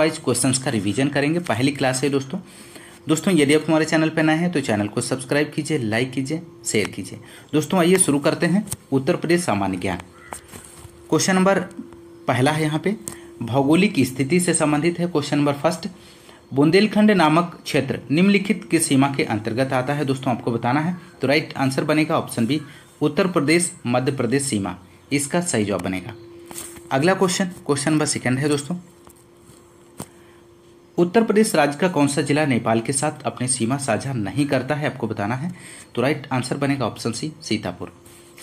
wise questions का revision करेंगे पहली क्लास है दोस्तों दोस्तों यदि आप हमारे चैनल पर नए हैं तो चैनल को सब्सक्राइब कीजिए लाइक कीजिए शेयर कीजिए दोस्तों आइए शुरू करते हैं उत्तर प्रदेश सामान्य ज्ञान क्वेश्चन नंबर पहला है यहाँ पे भौगोलिक स्थिति से संबंधित है क्वेश्चन नंबर फर्स्ट बुंदेलखंड नामक क्षेत्र निम्नलिखित की सीमा के अंतर्गत आता है दोस्तों आपको बताना है तो राइट आंसर बनेगा ऑप्शन बी उत्तर प्रदेश मध्य प्रदेश सीमा इसका सही जवाब बनेगा अगला क्वेश्चन क्वेश्चन नंबर सेकंड है दोस्तों उत्तर प्रदेश राज्य का कौन सा जिला नेपाल के साथ अपनी सीमा साझा नहीं करता है आपको बताना है तो राइट आंसर बनेगा ऑप्शन सी सीतापुर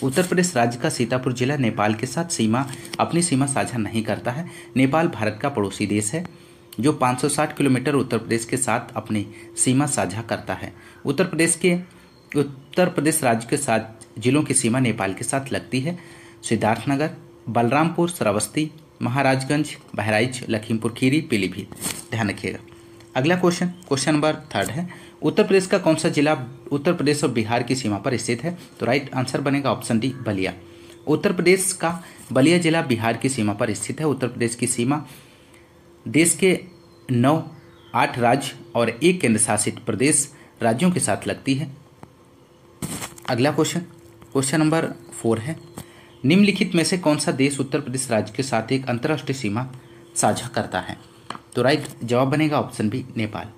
उत्तर प्रदेश राज्य का सीतापुर जिला नेपाल के साथ सीमा अपनी सीमा साझा नहीं करता है नेपाल भारत का पड़ोसी देश है जो 560 किलोमीटर उत्तर प्रदेश के साथ अपनी सीमा साझा करता है उत्तर प्रदेश के उत्तर प्रदेश राज्य के साथ जिलों की सीमा नेपाल के साथ लगती है सिद्धार्थनगर बलरामपुर श्रावस्ती महाराजगंज बहराइच लखीमपुर खीरी पीलीभीत ध्यान रखिएगा अगला क्वेश्चन क्वेश्चन नंबर थर्ड है उत्तर प्रदेश का कौन सा जिला उत्तर प्रदेश और बिहार की सीमा पर स्थित है तो राइट आंसर बनेगा ऑप्शन डी बलिया उत्तर प्रदेश का बलिया जिला बिहार की सीमा पर स्थित है उत्तर प्रदेश की सीमा देश के नौ आठ राज्य और एक केंद्र शासित प्रदेश राज्यों के साथ लगती है अगला क्वेश्चन क्वेश्चन नंबर फोर है निम्नलिखित में से कौन सा देश उत्तर प्रदेश राज्य के साथ एक अंतर्राष्ट्रीय सीमा साझा करता है तो राइट जवाब बनेगा ऑप्शन बी नेपाल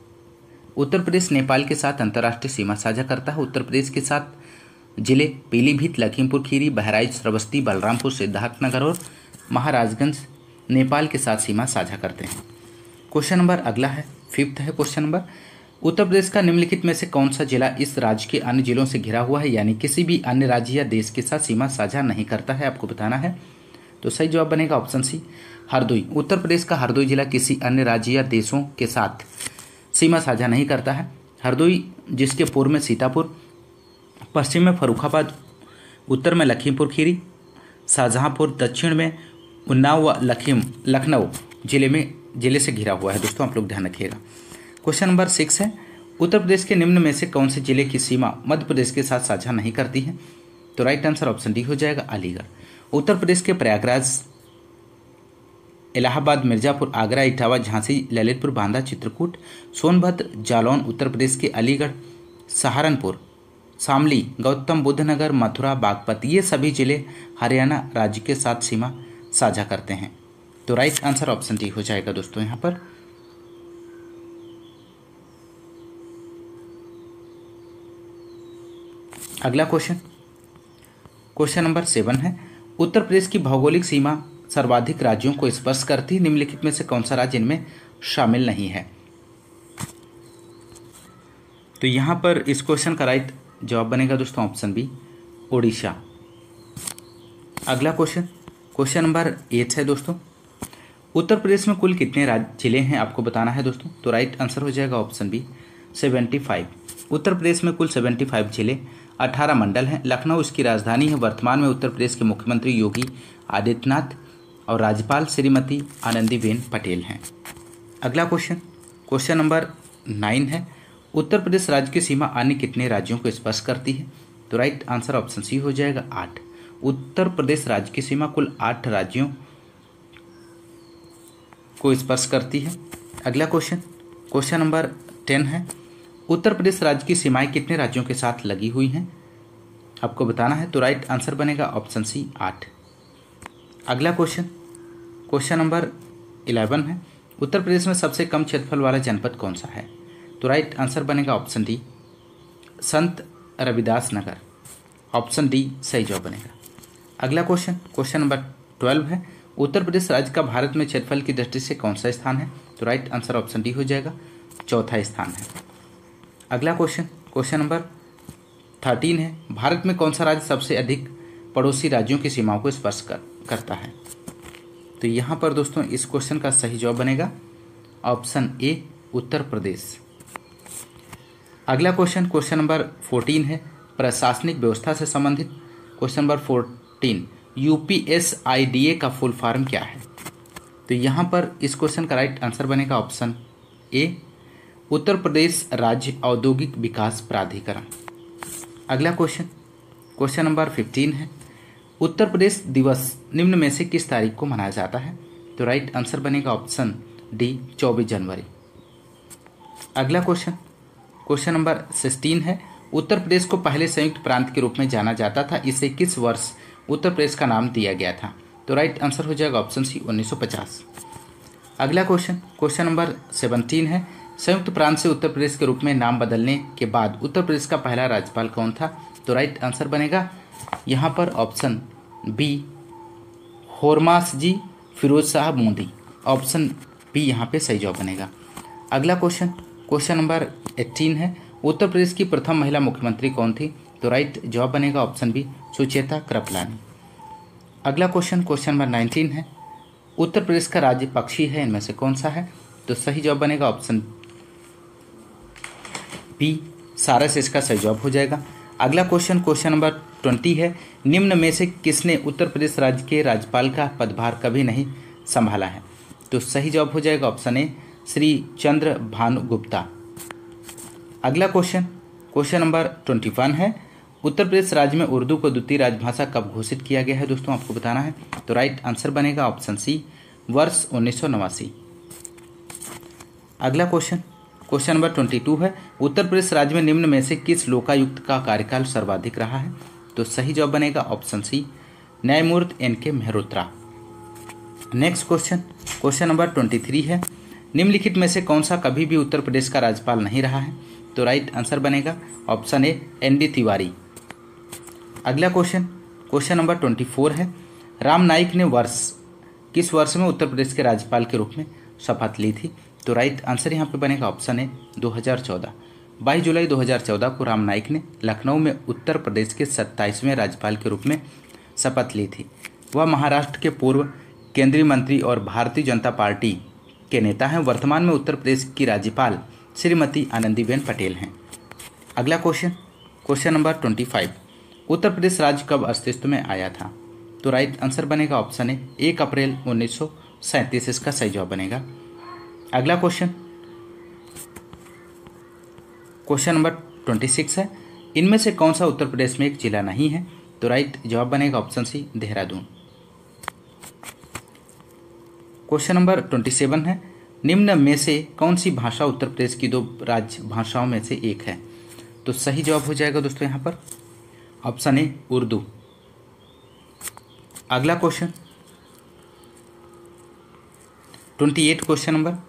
उत्तर प्रदेश नेपाल के साथ अंतर्राष्ट्रीय सीमा साझा करता है उत्तर प्रदेश के साथ जिले पीलीभीत लखीमपुर खीरी बहराइच श्रवस्ती बलरामपुर सिद्धार्थनगर और महाराजगंज नेपाल के साथ सीमा साझा करते हैं क्वेश्चन नंबर अगला है फिफ्थ है क्वेश्चन नंबर उत्तर प्रदेश का निम्नलिखित में से कौन सा जिला इस राज्य के अन्य जिलों से घिरा हुआ है यानी किसी भी अन्य राज्य या देश के साथ सीमा साझा नहीं करता है आपको बताना है तो सही जवाब बनेगा ऑप्शन सी हरदोई उत्तर प्रदेश का हरदोई जिला किसी अन्य राज्य या देशों के साथ सीमा साझा नहीं करता है हरदोई जिसके पूर्व में सीतापुर पश्चिम में फरुखाबाद उत्तर में लखीमपुर खीरी शाहजहाँपुर दक्षिण में उन्नाव व लखीम लखनऊ जिले में जिले से घिरा हुआ है दोस्तों आप लोग ध्यान रखिएगा क्वेश्चन नंबर सिक्स है उत्तर प्रदेश के निम्न में से कौन से जिले की सीमा मध्य प्रदेश के साथ साझा नहीं करती है तो राइट आंसर ऑप्शन डी हो जाएगा अलीगढ़ उत्तर प्रदेश के प्रयागराज इलाहाबाद मिर्जापुर आगरा इटावा झांसी ललितपुर बांदा चित्रकूट सोनभद्र जालौन उत्तर प्रदेश के अलीगढ़ सहारनपुर शामली गौतम बुद्ध नगर मथुरा बागपत ये सभी जिले हरियाणा राज्य के साथ सीमा साझा करते हैं तो राइट आंसर ऑप्शन डी हो जाएगा दोस्तों यहाँ पर अगला क्वेश्चन क्वेश्चन नंबर सेवन है उत्तर प्रदेश की भौगोलिक सीमा सर्वाधिक राज्यों को स्पर्श करती निम्नलिखित में से कौन सा राज्य इनमें शामिल नहीं है तो यहां पर इस क्वेश्चन का राइट जवाब बनेगा दोस्तों ऑप्शन बी ओडिशा अगला क्वेश्चन क्वेश्चन नंबर एट है दोस्तों उत्तर प्रदेश में कुल कितने राज्य जिले हैं आपको बताना है दोस्तों तो राइट आंसर हो जाएगा option B seventy five Uttar Pradesh में कुल सेवेंटी फाइव जिले 18 मंडल हैं लखनऊ इसकी राजधानी है वर्तमान में उत्तर प्रदेश के मुख्यमंत्री योगी आदित्यनाथ और राज्यपाल श्रीमती आनंदीबेन पटेल हैं अगला क्वेश्चन क्वेश्चन नंबर नाइन है उत्तर प्रदेश राज्य की सीमा अन्य कितने राज्यों को स्पर्श करती है तो राइट आंसर ऑप्शन सी हो जाएगा आठ उत्तर प्रदेश राज्य की सीमा कुल आठ राज्यों को स्पर्श करती है अगला क्वेश्चन क्वेश्चन नंबर टेन है उत्तर प्रदेश राज्य की सीमाएं कितने राज्यों के साथ लगी हुई हैं आपको बताना है तो राइट आंसर बनेगा ऑप्शन सी आठ अगला क्वेश्चन क्वेश्चन नंबर इलेवन है उत्तर प्रदेश में सबसे कम क्षेत्रफल वाला जनपद कौन सा है तो राइट आंसर बनेगा ऑप्शन डी संत रविदास नगर ऑप्शन डी सही जवाब बनेगा अगला क्वेश्चन क्वेश्चन नंबर ट्वेल्व है उत्तर प्रदेश राज्य का भारत में क्षेत्रफल की दृष्टि से कौन सा स्थान है तो राइट आंसर ऑप्शन डी हो जाएगा चौथा स्थान है अगला क्वेश्चन क्वेश्चन नंबर थर्टीन है भारत में कौन सा राज्य सबसे अधिक पड़ोसी राज्यों की सीमाओं को स्पर्श कर, करता है तो यहाँ पर दोस्तों इस क्वेश्चन का सही जवाब बनेगा ऑप्शन ए उत्तर प्रदेश अगला क्वेश्चन क्वेश्चन नंबर फोर्टीन है प्रशासनिक व्यवस्था से संबंधित question number fourteen U P S I D A का फुल फॉर्म क्या है तो यहाँ पर इस क्वेश्चन का राइट आंसर बनेगा ऑप्शन ए उत्तर प्रदेश राज्य औद्योगिक विकास प्राधिकरण अगला क्वेश्चन क्वेश्चन नंबर फिफ्टीन है उत्तर प्रदेश दिवस निम्न में से किस तारीख को मनाया जाता है तो राइट आंसर बनेगा ऑप्शन डी चौबीस जनवरी अगला क्वेश्चन क्वेश्चन नंबर सिक्सटीन है उत्तर प्रदेश को पहले संयुक्त प्रांत के रूप में जाना जाता था इसे किस वर्ष उत्तर प्रदेश का नाम दिया गया था तो राइट आंसर हो जाएगा ऑप्शन सी 1950 अगला क्वेश्चन क्वेश्चन नंबर सेवनटीन है संयुक्त प्रांत से उत्तर प्रदेश के रूप में नाम बदलने के बाद उत्तर प्रदेश का पहला राज्यपाल कौन था तो राइट आंसर बनेगा यहाँ पर option B Hormas ji Firoz Shah Mody option B यहाँ पे सही जवाब बनेगा अगला क्वेश्चन क्वेश्चन नंबर एट्टीन है उत्तर प्रदेश की प्रथम महिला मुख्यमंत्री कौन थी तो राइट जवाब बनेगा ऑप्शन बी सुचेता कृपलानी अगला क्वेश्चन क्वेश्चन नंबर नाइनटीन है उत्तर प्रदेश का राज्य पक्षी है इनमें से कौन सा है तो सही जवाब बनेगा ऑप्शन बी सारस इसका सही जवाब हो जाएगा अगला क्वेश्चन क्वेश्चन नंबर ट्वेंटी है निम्न में से किसने उत्तर प्रदेश राज्य के राज्यपाल का पदभार कभी नहीं संभाला है तो सही जवाब हो जाएगा ऑप्शन ए श्री चंद्र भानु गुप्ता अगला question question number twenty one है उत्तर प्रदेश राज्य में उर्दू को द्वितीय राजभाषा कब घोषित किया गया है दोस्तों आपको बताना है तो राइट आंसर बनेगा ऑप्शन सी वर्ष उन्नीस अगला question question number twenty two है उत्तर प्रदेश राज्य में निम्न में से किस लोकायुक्त का कार्यकाल सर्वाधिक रहा है तो सही जवाब बनेगा ऑप्शन सी न्यायमूर्ति N K Mehrotra next question question number twenty three है निम्नलिखित में से कौन सा कभी भी उत्तर प्रदेश का राज्यपाल नहीं रहा है तो राइट आंसर बनेगा option A N D Tiwari अगला question question number twenty four है राम नाइक ने वर्ष किस वर्ष में उत्तर प्रदेश के राज्यपाल के रूप में शपथ ली थी तो राइट आंसर यहाँ पे बनेगा ऑप्शन है 2014 22 जुलाई 2014 को राम नाईक ने लखनऊ में उत्तर प्रदेश के सत्ताईसवें राज्यपाल के रूप में शपथ ली थी वह महाराष्ट्र के पूर्व केंद्रीय मंत्री और भारतीय जनता पार्टी के नेता हैं वर्तमान में उत्तर प्रदेश की राज्यपाल श्रीमती आनंदीबेन पटेल हैं अगला question question number twenty five Uttar Pradesh राज्य कब अस्तित्व में आया था तो राइट आंसर बनेगा ऑप्शन है एक अप्रैल उन्नीस इसका सही जवाब बनेगा अगला question question number twenty six है इनमें से कौन सा उत्तर प्रदेश में एक जिला नहीं है तो राइट जवाब बनेगा option C Dehradun question number twenty seven है निम्न में से कौन सी भाषा उत्तर प्रदेश की दो राज्य भाषाओं में से एक है तो सही जवाब हो जाएगा दोस्तों यहां पर ऑप्शन ए उर्दू अगला question twenty eight question number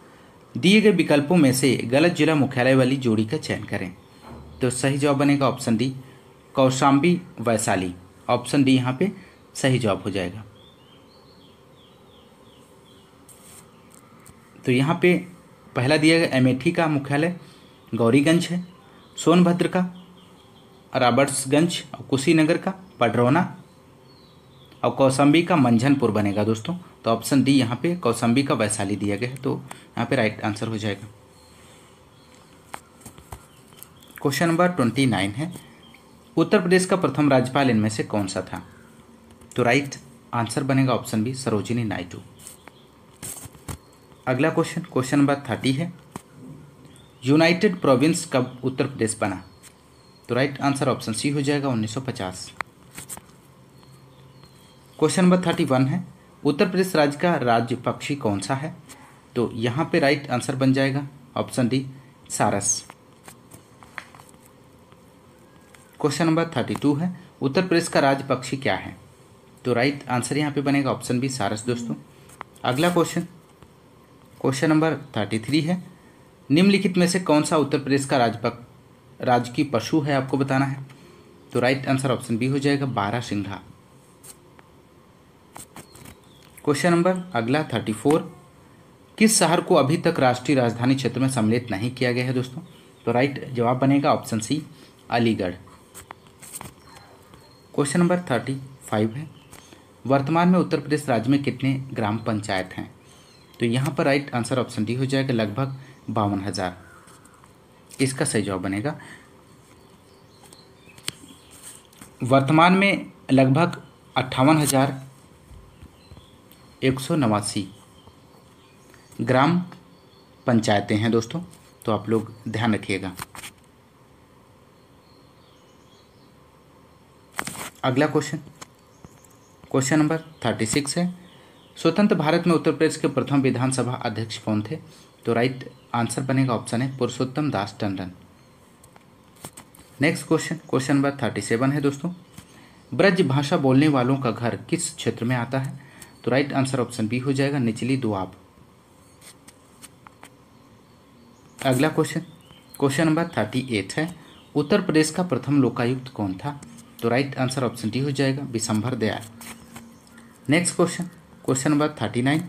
दिए गए विकल्पों में से गलत जिला मुख्यालय वाली जोड़ी का चयन करें तो सही जवाब बनेगा option D Kaushambi Vaishali option D यहाँ पे सही जवाब हो जाएगा तो यहाँ पे पहला दिया गया अमेठी का मुख्यालय गौरीगंज है सोनभद्र का राबर्ट्सगंज और कुशीनगर का पडरौना और कौशाम्बी का मंझनपुर बनेगा दोस्तों तो ऑप्शन डी यहाँ पे कौशंबी का वैशाली दिया गया है तो यहाँ पे राइट आंसर हो जाएगा क्वेश्चन नंबर ट्वेंटी नाइन है उत्तर प्रदेश का प्रथम राज्यपाल इनमें से कौन सा था तो राइट आंसर बनेगा ऑप्शन बी सरोजिनी नायडू अगला क्वेश्चन क्वेश्चन नंबर थर्टी है यूनाइटेड प्रोविंस कब उत्तर प्रदेश बना तो राइट आंसर ऑप्शन सी हो जाएगा 1950 क्वेश्चन नंबर थर्टी वन है उत्तर प्रदेश राज्य का राज्य पक्षी कौन सा है तो यहाँ पे राइट आंसर बन जाएगा ऑप्शन डी सारस क्वेश्चन नंबर थर्टी टू है उत्तर प्रदेश का राज्य पक्षी क्या है तो राइट आंसर यहाँ पे बनेगा ऑप्शन बी सारस दोस्तों अगला question question number thirty three है निम्नलिखित में से कौन सा उत्तर प्रदेश का राज्य राजकीय पशु है आपको बताना है तो राइट आंसर ऑप्शन बी हो जाएगा बारह सिंघा क्वेश्चन नंबर अगला थर्टी फोर किस शहर को अभी तक राष्ट्रीय राजधानी क्षेत्र में सम्मिलित नहीं किया गया है दोस्तों तो राइट जवाब बनेगा option C Aligarh question number thirty five है वर्तमान में उत्तर प्रदेश राज्य में कितने ग्राम पंचायत हैं तो यहाँ पर राइट आंसर ऑप्शन डी हो जाएगा लगभग बावन हज़ार इसका सही जवाब बनेगा वर्तमान में लगभग अट्ठावन हज़ार एक सौ नवासी ग्राम पंचायतें हैं दोस्तों तो आप लोग ध्यान रखिएगा अगला question question number thirty six है स्वतंत्र भारत में उत्तर प्रदेश के प्रथम विधानसभा अध्यक्ष कौन थे तो राइट आंसर बनेगा ऑप्शन है Purushottam Das Tandon next question question number thirty seven है दोस्तों ब्रज भाषा बोलने वालों का घर किस क्षेत्र में आता है तो राइट आंसर ऑप्शन बी हो जाएगा निचली दुआब अगला question question number thirty eight है उत्तर प्रदेश का प्रथम लोकायुक्त कौन था तो राइट आंसर ऑप्शन डी हो जाएगा Vishambhar Dayal next question question number thirty nine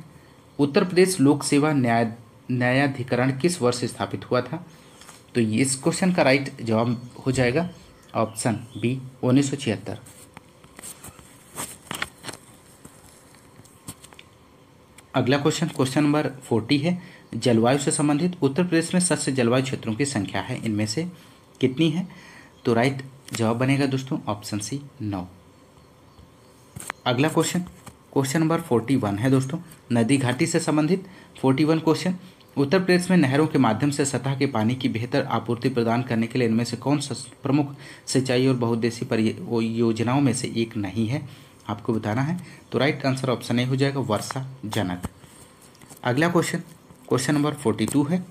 Uttar Pradesh लोक सेवा न्याय न्यायाधिकरण किस वर्ष स्थापित हुआ था तो इस क्वेश्चन का राइट जवाब हो जाएगा ऑप्शन बी उन्नीस सौ छिहत्तर अगला क्वेश्चन क्वेश्चन नंबर फोर्टी है जलवायु से संबंधित उत्तर प्रदेश में सबसे जलवायु क्षेत्रों की संख्या है इनमें से कितनी है तो राइट जवाब बनेगा दोस्तों ऑप्शन सी नौ अगला question question number forty one है दोस्तों नदी घाटी से संबंधित forty one question Uttar Pradesh में नहरों के माध्यम से सतह के पानी की बेहतर आपूर्ति प्रदान करने के लिए इनमें से कौन सा प्रमुख सिंचाई और बहुद्देशी परियोजनाओं में से एक नहीं है आपको बताना है तो राइट आंसर ऑप्शन ए हो जाएगा वर्षा जनक अगला question question number forty two है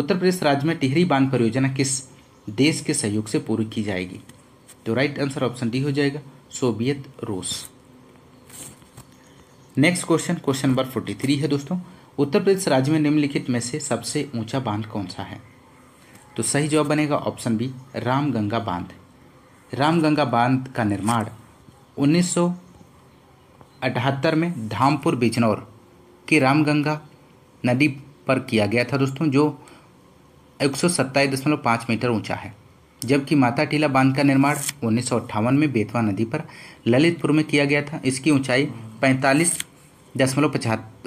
उत्तर प्रदेश राज्य में टिहरी बांध परियोजना किस देश के सहयोग से पूरी की जाएगी तो राइट आंसर ऑप्शन डी हो जाएगा सोवियत रूस next question question number forty three है दोस्तों उत्तर प्रदेश राज्य में निम्नलिखित में से सबसे ऊंचा बांध कौन सा है तो सही जवाब बनेगा ऑप्शन बी रामगंगा बांध रामगंगा बांध का निर्माण उन्नीस अठहत्तर में धामपुर बिजनौर के रामगंगा नदी पर किया गया था दोस्तों जो एक मीटर ऊंचा है जबकि माता टीला बांध का निर्माण उन्नीस में बेतवा नदी पर ललितपुर में किया गया था इसकी ऊंचाई पैंतालीस दशमलव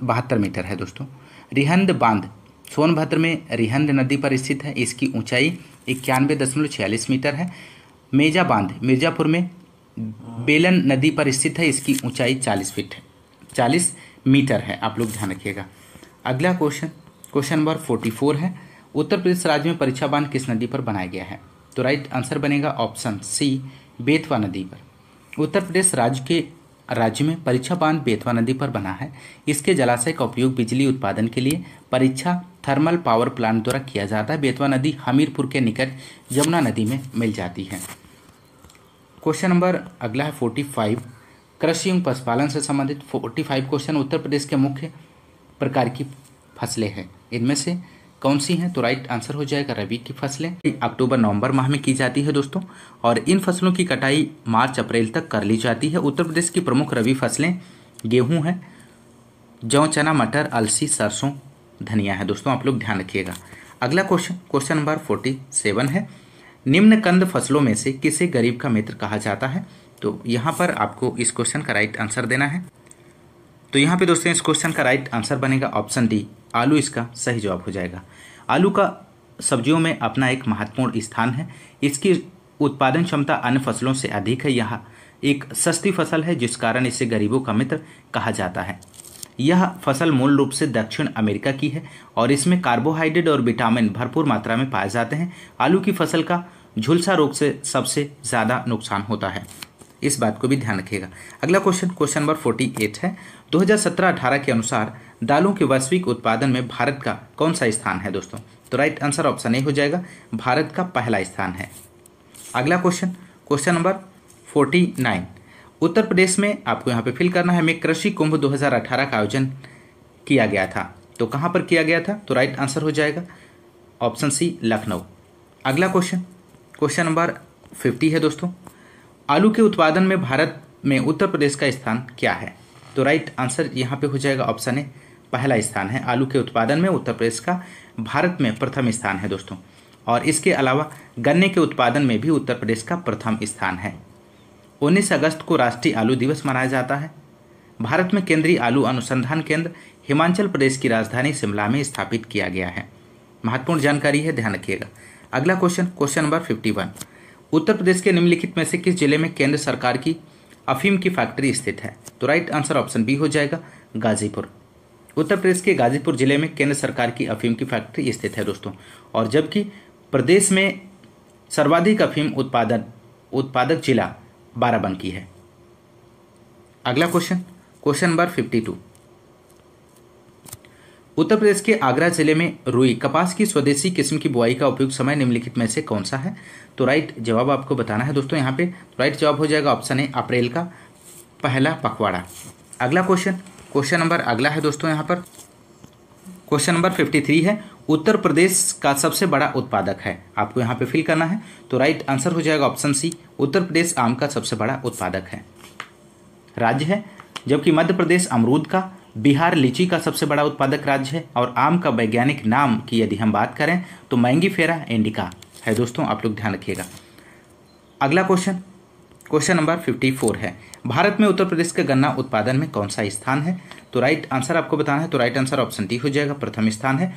बहत्तर मीटर है दोस्तों रिहंद बांध सोनभद्र में रिहंद नदी पर स्थित है इसकी ऊंचाई इक्यानवे दशमलव छियालीस मीटर है मेजा बांध मिर्जापुर में बेलन नदी पर स्थित है इसकी ऊंचाई चालीस फीट है चालीस मीटर है आप लोग ध्यान रखिएगा अगला question question number forty four है उत्तर प्रदेश राज्य में परीक्षा बांध किस नदी पर बनाया गया है तो राइट आंसर बनेगा ऑप्शन सी बेतवा नदी पर उत्तर प्रदेश राज्य के राज्य में परीक्षा बांध बेतवा नदी पर बना है इसके जलाशय का उपयोग बिजली उत्पादन के लिए परीक्षा थर्मल पावर प्लांट द्वारा किया जाता है बेतवा नदी हमीरपुर के निकट यमुना नदी में मिल जाती है क्वेश्चन नंबर अगला है फोर्टी फाइव कृषि एवं पशुपालन से संबंधित forty five question Uttar Pradesh के मुख्य प्रकार की फसलें हैं इनमें से कौन सी हैं तो राइट आंसर हो जाएगा रबी की फसलें अक्टूबर नवंबर माह में की जाती है दोस्तों और इन फसलों की कटाई मार्च अप्रैल तक कर ली जाती है उत्तर प्रदेश की प्रमुख रबी फसलें गेहूं हैं जौ चना मटर अलसी सरसों धनिया है दोस्तों आप लोग ध्यान रखिएगा अगला question question number forty seven है निम्न कंद फसलों में से किसे गरीब का मित्र कहा जाता है तो यहाँ पर आपको इस क्वेश्चन का राइट आंसर देना है तो यहाँ पे दोस्तों इस क्वेश्चन का राइट आंसर बनेगा ऑप्शन डी आलू इसका सही जवाब हो जाएगा आलू का सब्जियों में अपना एक महत्वपूर्ण स्थान है इसकी उत्पादन क्षमता अन्य फसलों से अधिक है यह एक सस्ती फसल है जिस कारण इसे गरीबों का मित्र कहा जाता है यह फसल मूल रूप से दक्षिण अमेरिका की है और इसमें कार्बोहाइड्रेट और विटामिन भरपूर मात्रा में पाए जाते हैं आलू की फसल का झुलसा रोग से सबसे ज़्यादा नुकसान होता है इस बात को भी ध्यान रखिएगा अगला क्वेश्चन क्वेश्चन नंबर फोर्टी है दो हज़ार के अनुसार दालों के वैश्विक उत्पादन में भारत का कौन सा स्थान है दोस्तों तो राइट आंसर ऑप्शन ए हो जाएगा भारत का पहला स्थान है अगला question question number nine Uttar Pradesh में आपको यहाँ पे फिल करना है मैं कृषि कुंभ 2018 का आयोजन किया गया था तो कहाँ पर किया गया था तो राइट आंसर हो जाएगा ऑप्शन सी लखनऊ अगला क्वेश्चन क्वेश्चन नंबर फिफ्टी है दोस्तों आलू के उत्पादन में भारत में उत्तर प्रदेश का स्थान क्या है तो राइट आंसर यहाँ पे हो जाएगा ऑप्शन ए पहला स्थान है आलू के उत्पादन में उत्तर प्रदेश का भारत में प्रथम स्थान है दोस्तों और इसके अलावा गन्ने के उत्पादन में भी उत्तर प्रदेश का प्रथम स्थान है 19 अगस्त को राष्ट्रीय आलू दिवस मनाया जाता है भारत में केंद्रीय आलू अनुसंधान केंद्र हिमाचल प्रदेश की राजधानी शिमला में स्थापित किया गया है महत्वपूर्ण जानकारी है ध्यान रखिएगा अगला question question number 51 Uttar Pradesh के निम्नलिखित में से किस जिले में केंद्र सरकार की अफीम की फैक्ट्री स्थित है तो राइट आंसर ऑप्शन बी हो जाएगा गाजीपुर उत्तर प्रदेश के गाजीपुर जिले में केंद्र सरकार की अफीम की फैक्ट्री स्थित है दोस्तों और जबकि प्रदेश में सर्वाधिक अफीम उत्पादन उत्पादक जिला बाराबंकी है अगला question question number fifty two Uttar Pradesh के आगरा जिले में रुई कपास की स्वदेशी किस्म की बुआई का उपयुक्त समय निम्नलिखित में से कौन सा है तो राइट जवाब आपको बताना है दोस्तों यहाँ पे राइट जवाब हो जाएगा ऑप्शन ए अप्रैल का पहला पखवाड़ा अगला क्वेश्चन क्वेश्चन नंबर अगला है दोस्तों यहाँ पर क्वेश्चन नंबर फिफ्टी थ्री है उत्तर प्रदेश का सबसे बड़ा उत्पादक है आपको यहाँ पे फिल करना है तो राइट आंसर हो जाएगा ऑप्शन सी उत्तर प्रदेश आम का सबसे बड़ा उत्पादक है राज्य है जबकि मध्य प्रदेश अमरूद का बिहार लीची का सबसे बड़ा उत्पादक राज्य है और आम का वैज्ञानिक नाम की यदि हम बात करें तो मैंगी फेरा इंडिका है दोस्तों आप लोग ध्यान रखिएगा अगला क्वेश्चन क्वेश्चन नंबर 54 है भारत में उत्तर प्रदेश के गन्ना उत्पादन में कौन सा स्थान है तो राइट आंसर आपको बताना है तो राइट आंसर ऑप्शन डी हो जाएगा प्रथम स्थान है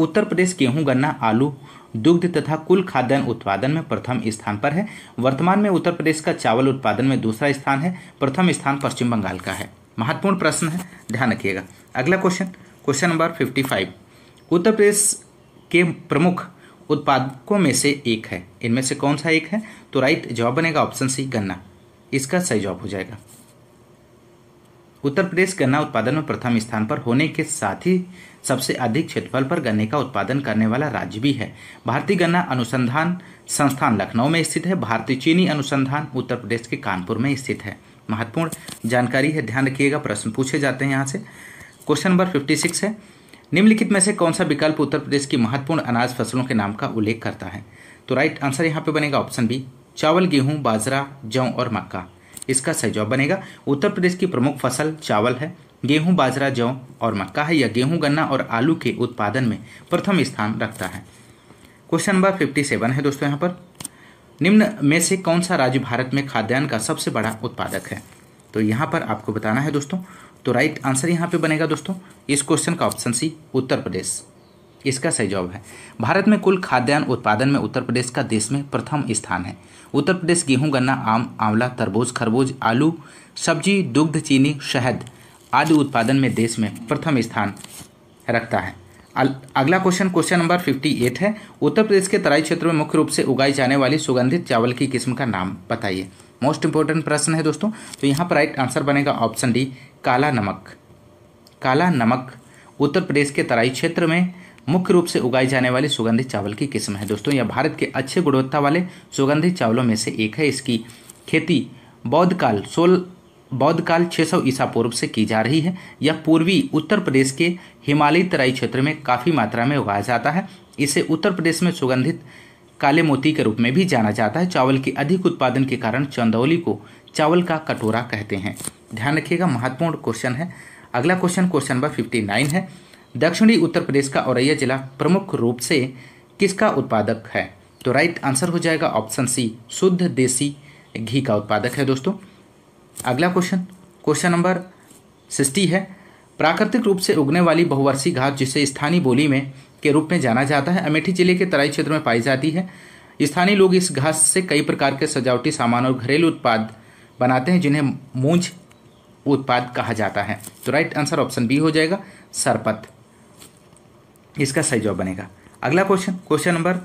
उत्तर प्रदेश गेहूं गन्ना आलू दुग्ध तथा कुल खाद्यान्न उत्पादन में प्रथम स्थान पर है वर्तमान में उत्तर प्रदेश का चावल उत्पादन में दूसरा स्थान है प्रथम स्थान पश्चिम बंगाल का है महत्वपूर्ण प्रश्न है ध्यान रखिएगा अगला question question number fifty five Uttar Pradesh के प्रमुख उत्पादकों में से एक है इनमें से कौन सा एक है तो राइट जवाब बनेगा ऑप्शन सी गन्ना इसका सही जवाब हो जाएगा उत्तर प्रदेश गन्ना उत्पादन में प्रथम स्थान पर होने के साथ ही सबसे अधिक क्षेत्रफल पर गन्ने का उत्पादन करने वाला राज्य भी है भारतीय गन्ना अनुसंधान संस्थान लखनऊ में स्थित है भारतीय चीनी अनुसंधान उत्तर प्रदेश के कानपुर में स्थित है महत्वपूर्ण जानकारी है ध्यान रखिएगा प्रश्न पूछे जाते हैं यहाँ से क्वेश्चन नंबर फिफ्टी सिक्स है निम्नलिखित में से कौन सा विकल्प उत्तर प्रदेश की महत्वपूर्ण अनाज फसलों के नाम का उल्लेख करता है तो राइट आंसर यहाँ पे बनेगा ऑप्शन बी चावल गेहूं बाजरा जौ और मक्का इसका सही जवाब बनेगा उत्तर प्रदेश की प्रमुख फसल चावल है गेहूं बाजरा जौ और मक्का है यह गेहूं गन्ना और आलू के उत्पादन में प्रथम स्थान रखता है क्वेश्चन नंबर फिफ्टी सेवन है दोस्तों यहाँ पर निम्न में से कौन सा राज्य भारत में खाद्यान्न का सबसे बड़ा उत्पादक है तो यहाँ पर आपको बताना है दोस्तों तो राइट आंसर यहाँ पे बनेगा दोस्तों इस क्वेश्चन का ऑप्शन सी उत्तर प्रदेश इसका सही जवाब है भारत में कुल खाद्यान्न उत्पादन में उत्तर प्रदेश का देश में प्रथम स्थान है उत्तर प्रदेश गेहूं गन्ना आम आंवला तरबूज खरबूज आलू सब्जी दुग्ध चीनी शहद आदि उत्पादन में देश में प्रथम स्थान रखता है अगला question question number fifty eight है उत्तर प्रदेश के तराई क्षेत्र में मुख्य रूप से उगाई जाने वाली सुगंधित चावल की किस्म का नाम बताइए मोस्ट इंपॉर्टेंट प्रश्न है दोस्तों तो यहाँ पर राइट आंसर बनेगा ऑप्शन डी काला नमक काला नमक उत्तर प्रदेश के तराई क्षेत्र में मुख्य रूप से उगाई जाने वाली सुगंधित चावल की किस्म है दोस्तों यह भारत के अच्छे गुणवत्ता वाले सुगंधित चावलों में से एक है इसकी खेती बौद्ध काल सोल बौद्ध काल 600 ईसा पूर्व से की जा रही है यह पूर्वी उत्तर प्रदेश के हिमालयी तराई क्षेत्र में काफ़ी मात्रा में उगाया जाता है इसे उत्तर प्रदेश में सुगंधित काले मोती के रूप में भी जाना जाता है चावल के अधिक उत्पादन के कारण चंदौली को चावल का कटोरा कहते हैं ध्यान रखिएगा महत्वपूर्ण क्वेश्चन है अगला question question number fifty nine है दक्षिणी उत्तर प्रदेश का औरैया जिला प्रमुख रूप से किसका उत्पादक है तो राइट आंसर हो जाएगा ऑप्शन सी शुद्ध देसी घी का उत्पादक है दोस्तों अगला क्वेश्चन क्वेश्चन नंबर सिक्सटी है प्राकृतिक रूप से उगने वाली बहुवर्षी घास जिसे स्थानीय बोली में के रूप में जाना जाता है अमेठी जिले के तराई क्षेत्र में पाई जाती है स्थानीय लोग इस घास से कई प्रकार के सजावटी सामान और घरेलू उत्पाद बनाते हैं जिन्हें मूंज उत्पाद कहा जाता है तो राइट आंसर ऑप्शन बी हो जाएगा सरपत इसका सही जवाब बनेगा अगला question question number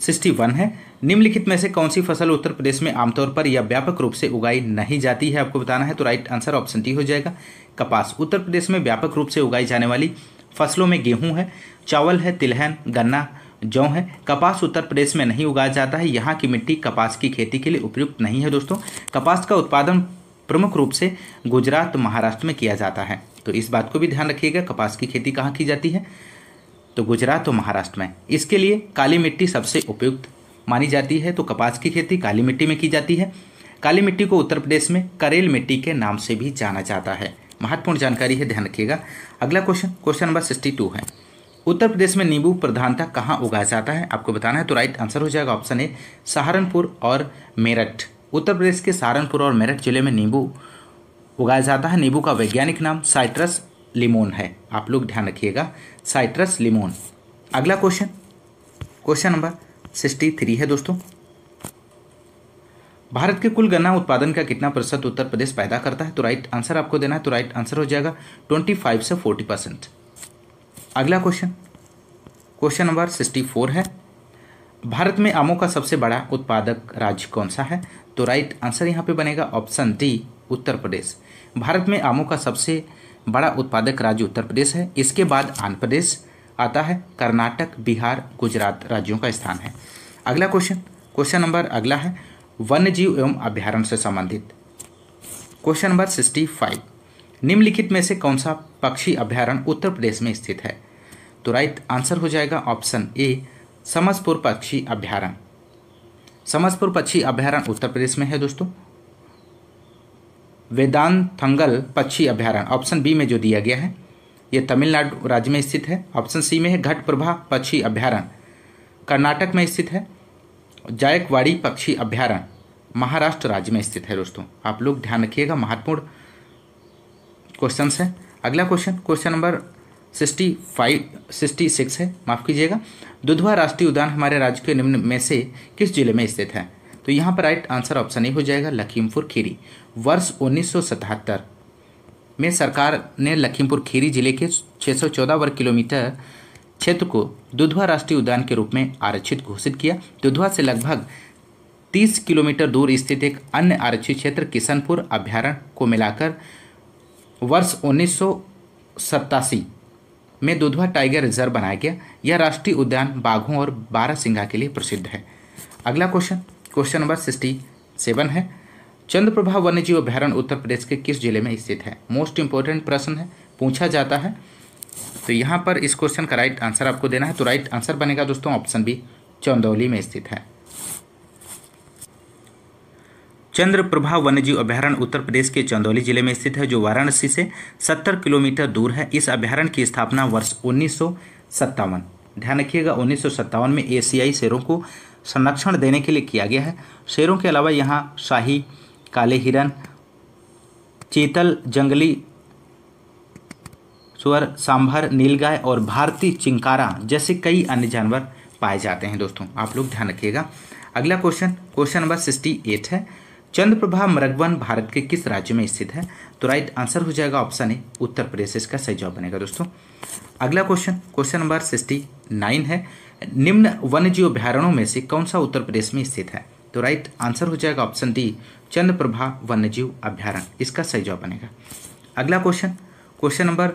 sixty one है निम्नलिखित में से कौन सी फसल उत्तर प्रदेश में आमतौर पर या व्यापक रूप से उगाई नहीं जाती है आपको बताना है तो राइट आंसर ऑप्शन डी हो जाएगा कपास उत्तर प्रदेश में व्यापक रूप से उगाई जाने वाली फसलों में गेहूं है चावल है तिलहन गन्ना जौ है कपास उत्तर प्रदेश में नहीं उगाया जाता है यहाँ की मिट्टी कपास की खेती के लिए उपयुक्त नहीं है दोस्तों कपास का उत्पादन प्रमुख रूप से गुजरात महाराष्ट्र में किया जाता है तो इस बात को भी ध्यान रखिएगा कपास की खेती कहाँ की जाती है तो गुजरात और तो महाराष्ट्र में इसके लिए काली मिट्टी सबसे उपयुक्त मानी जाती है तो कपास की खेती काली मिट्टी में की जाती है काली मिट्टी को उत्तर प्रदेश में करेल मिट्टी के नाम से भी जाना जाता है महत्वपूर्ण जानकारी है ध्यान रखिएगा अगला question question number sixty two है उत्तर प्रदेश में नींबू प्रधानता कहाँ उगाया जाता है आपको बताना है तो राइट आंसर हो जाएगा ऑप्शन ए सहारनपुर और मेरठ उत्तर प्रदेश के सहारनपुर और मेरठ जिले में नींबू उगाया जाता है नींबू का वैज्ञानिक नाम साइट्रस लिमोन है आप लोग ध्यान रखिएगा साइट्रस लिमोन अगला question question number sixty three है दोस्तों भारत के कुल गन्ना उत्पादन का कितना प्रतिशत उत्तर प्रदेश पैदा करता है तो राइट आंसर आपको देना है तो राइट आंसर हो जाएगा ट्वेंटी फाइव से फोर्टी परसेंट अगला question question number sixty four है भारत में आमों का सबसे बड़ा उत्पादक राज्य कौन सा है तो राइट आंसर यहाँ पे बनेगा ऑप्शन डी उत्तर प्रदेश भारत में आमों का सबसे बड़ा उत्पादक राज्य उत्तर प्रदेश है इसके बाद आंध्र प्रदेश आता है कर्नाटक बिहार गुजरात राज्यों का स्थान है अगला क्वेश्चन क्वेश्चन नंबर अगला है वन्य जीव एवं अभ्यारण्य से संबंधित क्वेश्चन नंबर सिक्सटी फाइव निम्नलिखित में से कौन सा पक्षी अभ्यारण्य उत्तर प्रदेश में स्थित है तो राइट आंसर हो जाएगा ऑप्शन ए समसपुर पक्षी अभ्यारण्य समसपुर पक्षी अभ्यारण्य उत्तर प्रदेश में है दोस्तों वेदान थंगल पक्षी अभ्यारण्य ऑप्शन बी में जो दिया गया है ये तमिलनाडु राज्य में स्थित है ऑप्शन सी में है घट प्रभा पक्षी अभ्यारण्य कर्नाटक में स्थित है जायकवाड़ी पक्षी अभ्यारण्य महाराष्ट्र राज्य में स्थित है दोस्तों आप लोग ध्यान रखिएगा महत्वपूर्ण क्वेश्चन है अगला question question number sixty five sixty six है माफ़ कीजिएगा दुधवा राष्ट्रीय उद्यान हमारे राज्य के निम्न में से किस जिले में स्थित है तो यहाँ पर राइट आंसर ऑप्शन ए हो जाएगा लखीमपुर खीरी वर्ष 1977 में सरकार ने लखीमपुर खीरी जिले के 614 वर्ग किलोमीटर क्षेत्र को दुधवा राष्ट्रीय उद्यान के रूप में आरक्षित घोषित किया दुधवा से लगभग 30 किलोमीटर दूर स्थित एक अन्य आरक्षित क्षेत्र किशनपुर अभ्यारण्य को मिलाकर वर्ष उन्नीस में दुधवा टाइगर रिजर्व बनाया गया यह राष्ट्रीय उद्यान बाघों और बारह सिंघा के लिए प्रसिद्ध है अगला question question number sixty seven है चंद्रप्रभा वन्यजीव अभ्यारण्य उत्तर प्रदेश के किस जिले में स्थित है मोस्ट इंपॉर्टेंट प्रश्न है पूछा जाता है तो यहाँ पर इस क्वेश्चन का राइट आंसर आपको देना है तो राइट आंसर बनेगा दोस्तों ऑप्शन बी चंदौली में स्थित है चंद्रप्रभा वन्यजीव अभ्यारण्य उत्तर प्रदेश के चंदौली जिले में स्थित है जो वाराणसी से 70 किलोमीटर दूर है इस अभ्यारण्य की स्थापना वर्ष उन्नीस ध्यान रखिएगा उन्नीस में एशियाई शेरों को संरक्षण देने के लिए किया गया है शेरों के अलावा यहाँ शाही काले हिरण चीतल जंगली सुअर सांभर नीलगाय और भारतीय चिंकारा जैसे कई अन्य जानवर पाए जाते हैं दोस्तों आप लोग ध्यान रखिएगा अगला question question number sixty eight है चंद्रप्रभा मृगवन भारत के किस राज्य में स्थित है तो राइट आंसर हो जाएगा ऑप्शन ए उत्तर प्रदेश इसका सही जवाब बनेगा दोस्तों अगला question question number sixty nine है निम्न वन्य जीव अभ्यारणों में से कौन सा उत्तर प्रदेश में स्थित है तो राइट आंसर हो जाएगा ऑप्शन डी चंद्र प्रभा जीव अभ्यारण इसका सही जवाब बनेगा अगला क्वेश्चन क्वेश्चन नंबर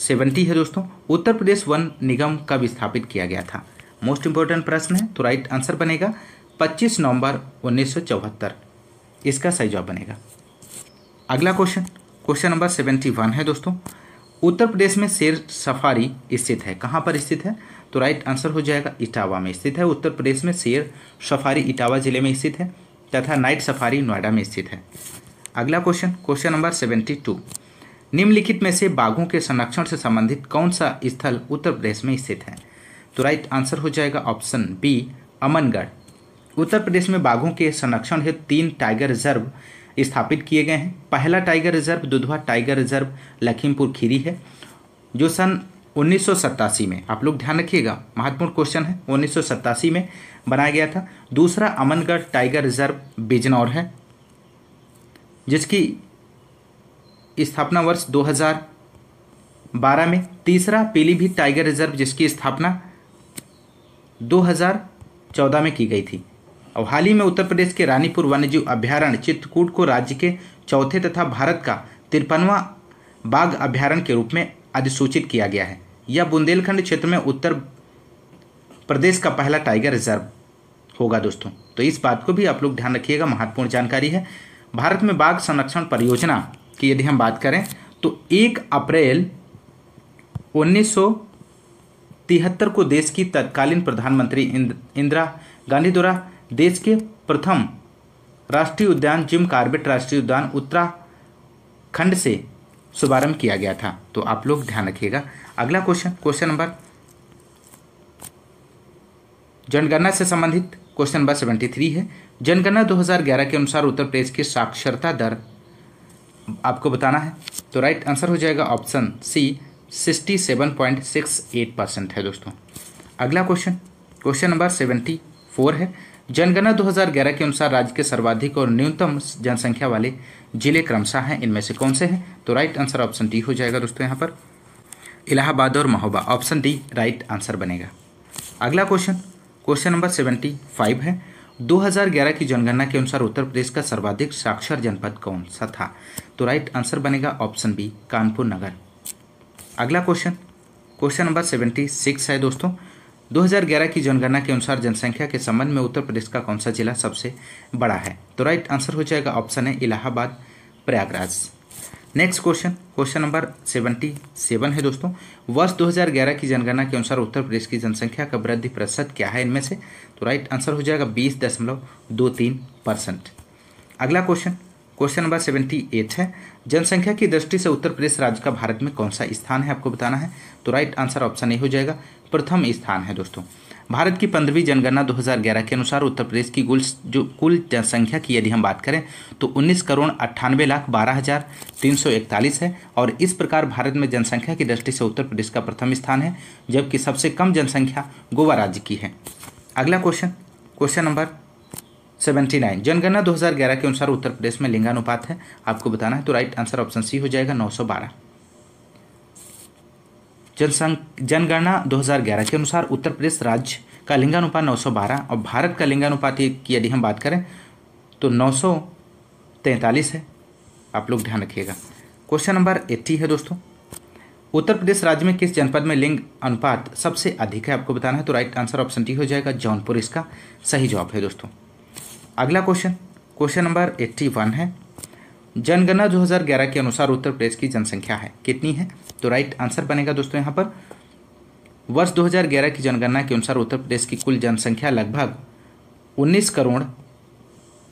सेवेंटी है दोस्तों उत्तर प्रदेश वन निगम कब स्थापित किया गया था मोस्ट इंपॉर्टेंट प्रश्न है तो राइट आंसर बनेगा पच्चीस नवंबर उन्नीस इसका सही जवाब बनेगा अगला question question number seventy one है दोस्तों उत्तर प्रदेश में शेर सफारी स्थित है कहाँ पर स्थित है तो राइट आंसर हो जाएगा इटावा में स्थित है उत्तर प्रदेश में शेर सफारी इटावा जिले में स्थित है तथा नाइट सफारी नोएडा में स्थित है अगला question question number seventy two निम्नलिखित में से बाघों के संरक्षण से संबंधित कौन सा स्थल उत्तर प्रदेश में स्थित है तो राइट आंसर हो जाएगा ऑप्शन बी अमनगढ़ उत्तर प्रदेश में बाघों के संरक्षण हेतु तीन टाइगर रिजर्व स्थापित किए गए हैं पहला tiger reserve Dudhwa tiger reserve Lakhimpur Kheri है जो सन 1987 में आप लोग ध्यान रखिएगा महत्वपूर्ण क्वेश्चन है 1987 में बनाया गया था दूसरा अमनगढ़ टाइगर रिजर्व बिजनौर है जिसकी स्थापना वर्ष 2012 में तीसरा पीलीभीत टाइगर रिजर्व जिसकी स्थापना 2014 में की गई थी और हाल ही में उत्तर प्रदेश के रानीपुर वन्यजीव अभ्यारण्य चित्रकूट को राज्य के चौथे तथा भारत का तिरपनवा बाघ अभ्यारण्य के रूप में अधिसूचित किया गया है यह बुंदेलखंड क्षेत्र में उत्तर प्रदेश का पहला टाइगर रिजर्व होगा दोस्तों तो इस बात को भी आप लोग ध्यान रखिएगा महत्वपूर्ण जानकारी है भारत में बाघ संरक्षण परियोजना की यदि हम बात करें तो एक अप्रैल उन्नीस तिहत्तर को देश की तत्कालीन प्रधानमंत्री इंदिरा गांधी द्वारा देश के प्रथम राष्ट्रीय उद्यान जिम कार्बेट राष्ट्रीय उद्यान उत्तराखंड से शुभारंभ किया गया था तो आप लोग ध्यान रखिएगा अगला क्वेश्चन क्वेश्चन नंबर जनगणना से संबंधित क्वेश्चन नंबर सेवेंटी थ्री है जनगणना 2011 के अनुसार उत्तर प्रदेश की साक्षरता दर आपको बताना है तो राइट आंसर हो जाएगा option C sixty seven point six eight percent है दोस्तों अगला question question number seventy four है जनगणना 2011 के अनुसार राज्य के सर्वाधिक और न्यूनतम जनसंख्या वाले जिले क्रमशाह हैं इनमें से कौन से हैं तो राइट आंसर ऑप्शन डी हो जाएगा दोस्तों यहाँ पर इलाहाबाद और Mahoba option D right answer बनेगा अगला question question number seventy five है 2011 की जनगणना के अनुसार उत्तर प्रदेश का सर्वाधिक साक्षर जनपद कौन सा था तो राइट आंसर बनेगा ऑप्शन बी कानपुर नगर अगला question question number seventy six है दोस्तों 2011 की जनगणना के अनुसार जनसंख्या के संबंध में उत्तर प्रदेश का कौन सा जिला सबसे बड़ा है तो राइट आंसर हो जाएगा ऑप्शन है Allahabad Prayagraj next question question number seventy seven है दोस्तों वर्ष 2011 की जनगणना के अनुसार उत्तर प्रदेश की जनसंख्या का वृद्धि प्रतिशत क्या है इनमें से तो राइट आंसर हो जाएगा बीस दशमलव दो तीन परसेंट अगला question question number seventy eight है जनसंख्या की दृष्टि से उत्तर प्रदेश राज्य का भारत में कौन सा स्थान है आपको बताना है तो राइट आंसर ऑप्शन ए हो जाएगा प्रथम स्थान है दोस्तों भारत की पंद्रहवीं जनगणना 2011 के अनुसार उत्तर प्रदेश की कुल जो कुल जनसंख्या की यदि हम बात करें तो 19 करोड़ अट्ठानवे लाख बारह हज़ार तीन सौ इकतालीस है और इस प्रकार भारत में जनसंख्या की दृष्टि से उत्तर प्रदेश का प्रथम स्थान है जबकि सबसे कम जनसंख्या गोवा राज्य की है अगला question question number seventy nine जनगणना ग्यारह के अनुसार उत्तर प्रदेश में लिंगानुपात है आपको बताना है तो राइट आंसर ऑप्शन सी हो जाएगा बारह जनसंघ जनगणना 2011 के अनुसार उत्तर प्रदेश राज्य का लिंगानुपात 912 और भारत का लिंगानुपात की यदि हम बात करें तो नौ है आप लोग ध्यान रखिएगा क्वेश्चन नंबर एट्टी है दोस्तों उत्तर प्रदेश राज्य में किस जनपद में लिंग अनुपात सबसे अधिक है आपको बताना है तो राइट आंसर ऑप्शन डी हो जाएगा जौनपुर इसका सही जवाब है दोस्तों अगला question question number eighty one है जनगणना 2011 के अनुसार उत्तर प्रदेश की जनसंख्या है कितनी है तो राइट आंसर बनेगा दोस्तों यहाँ पर वर्ष 2011 की जनगणना के अनुसार उत्तर प्रदेश की कुल जनसंख्या लगभग 19 करोड़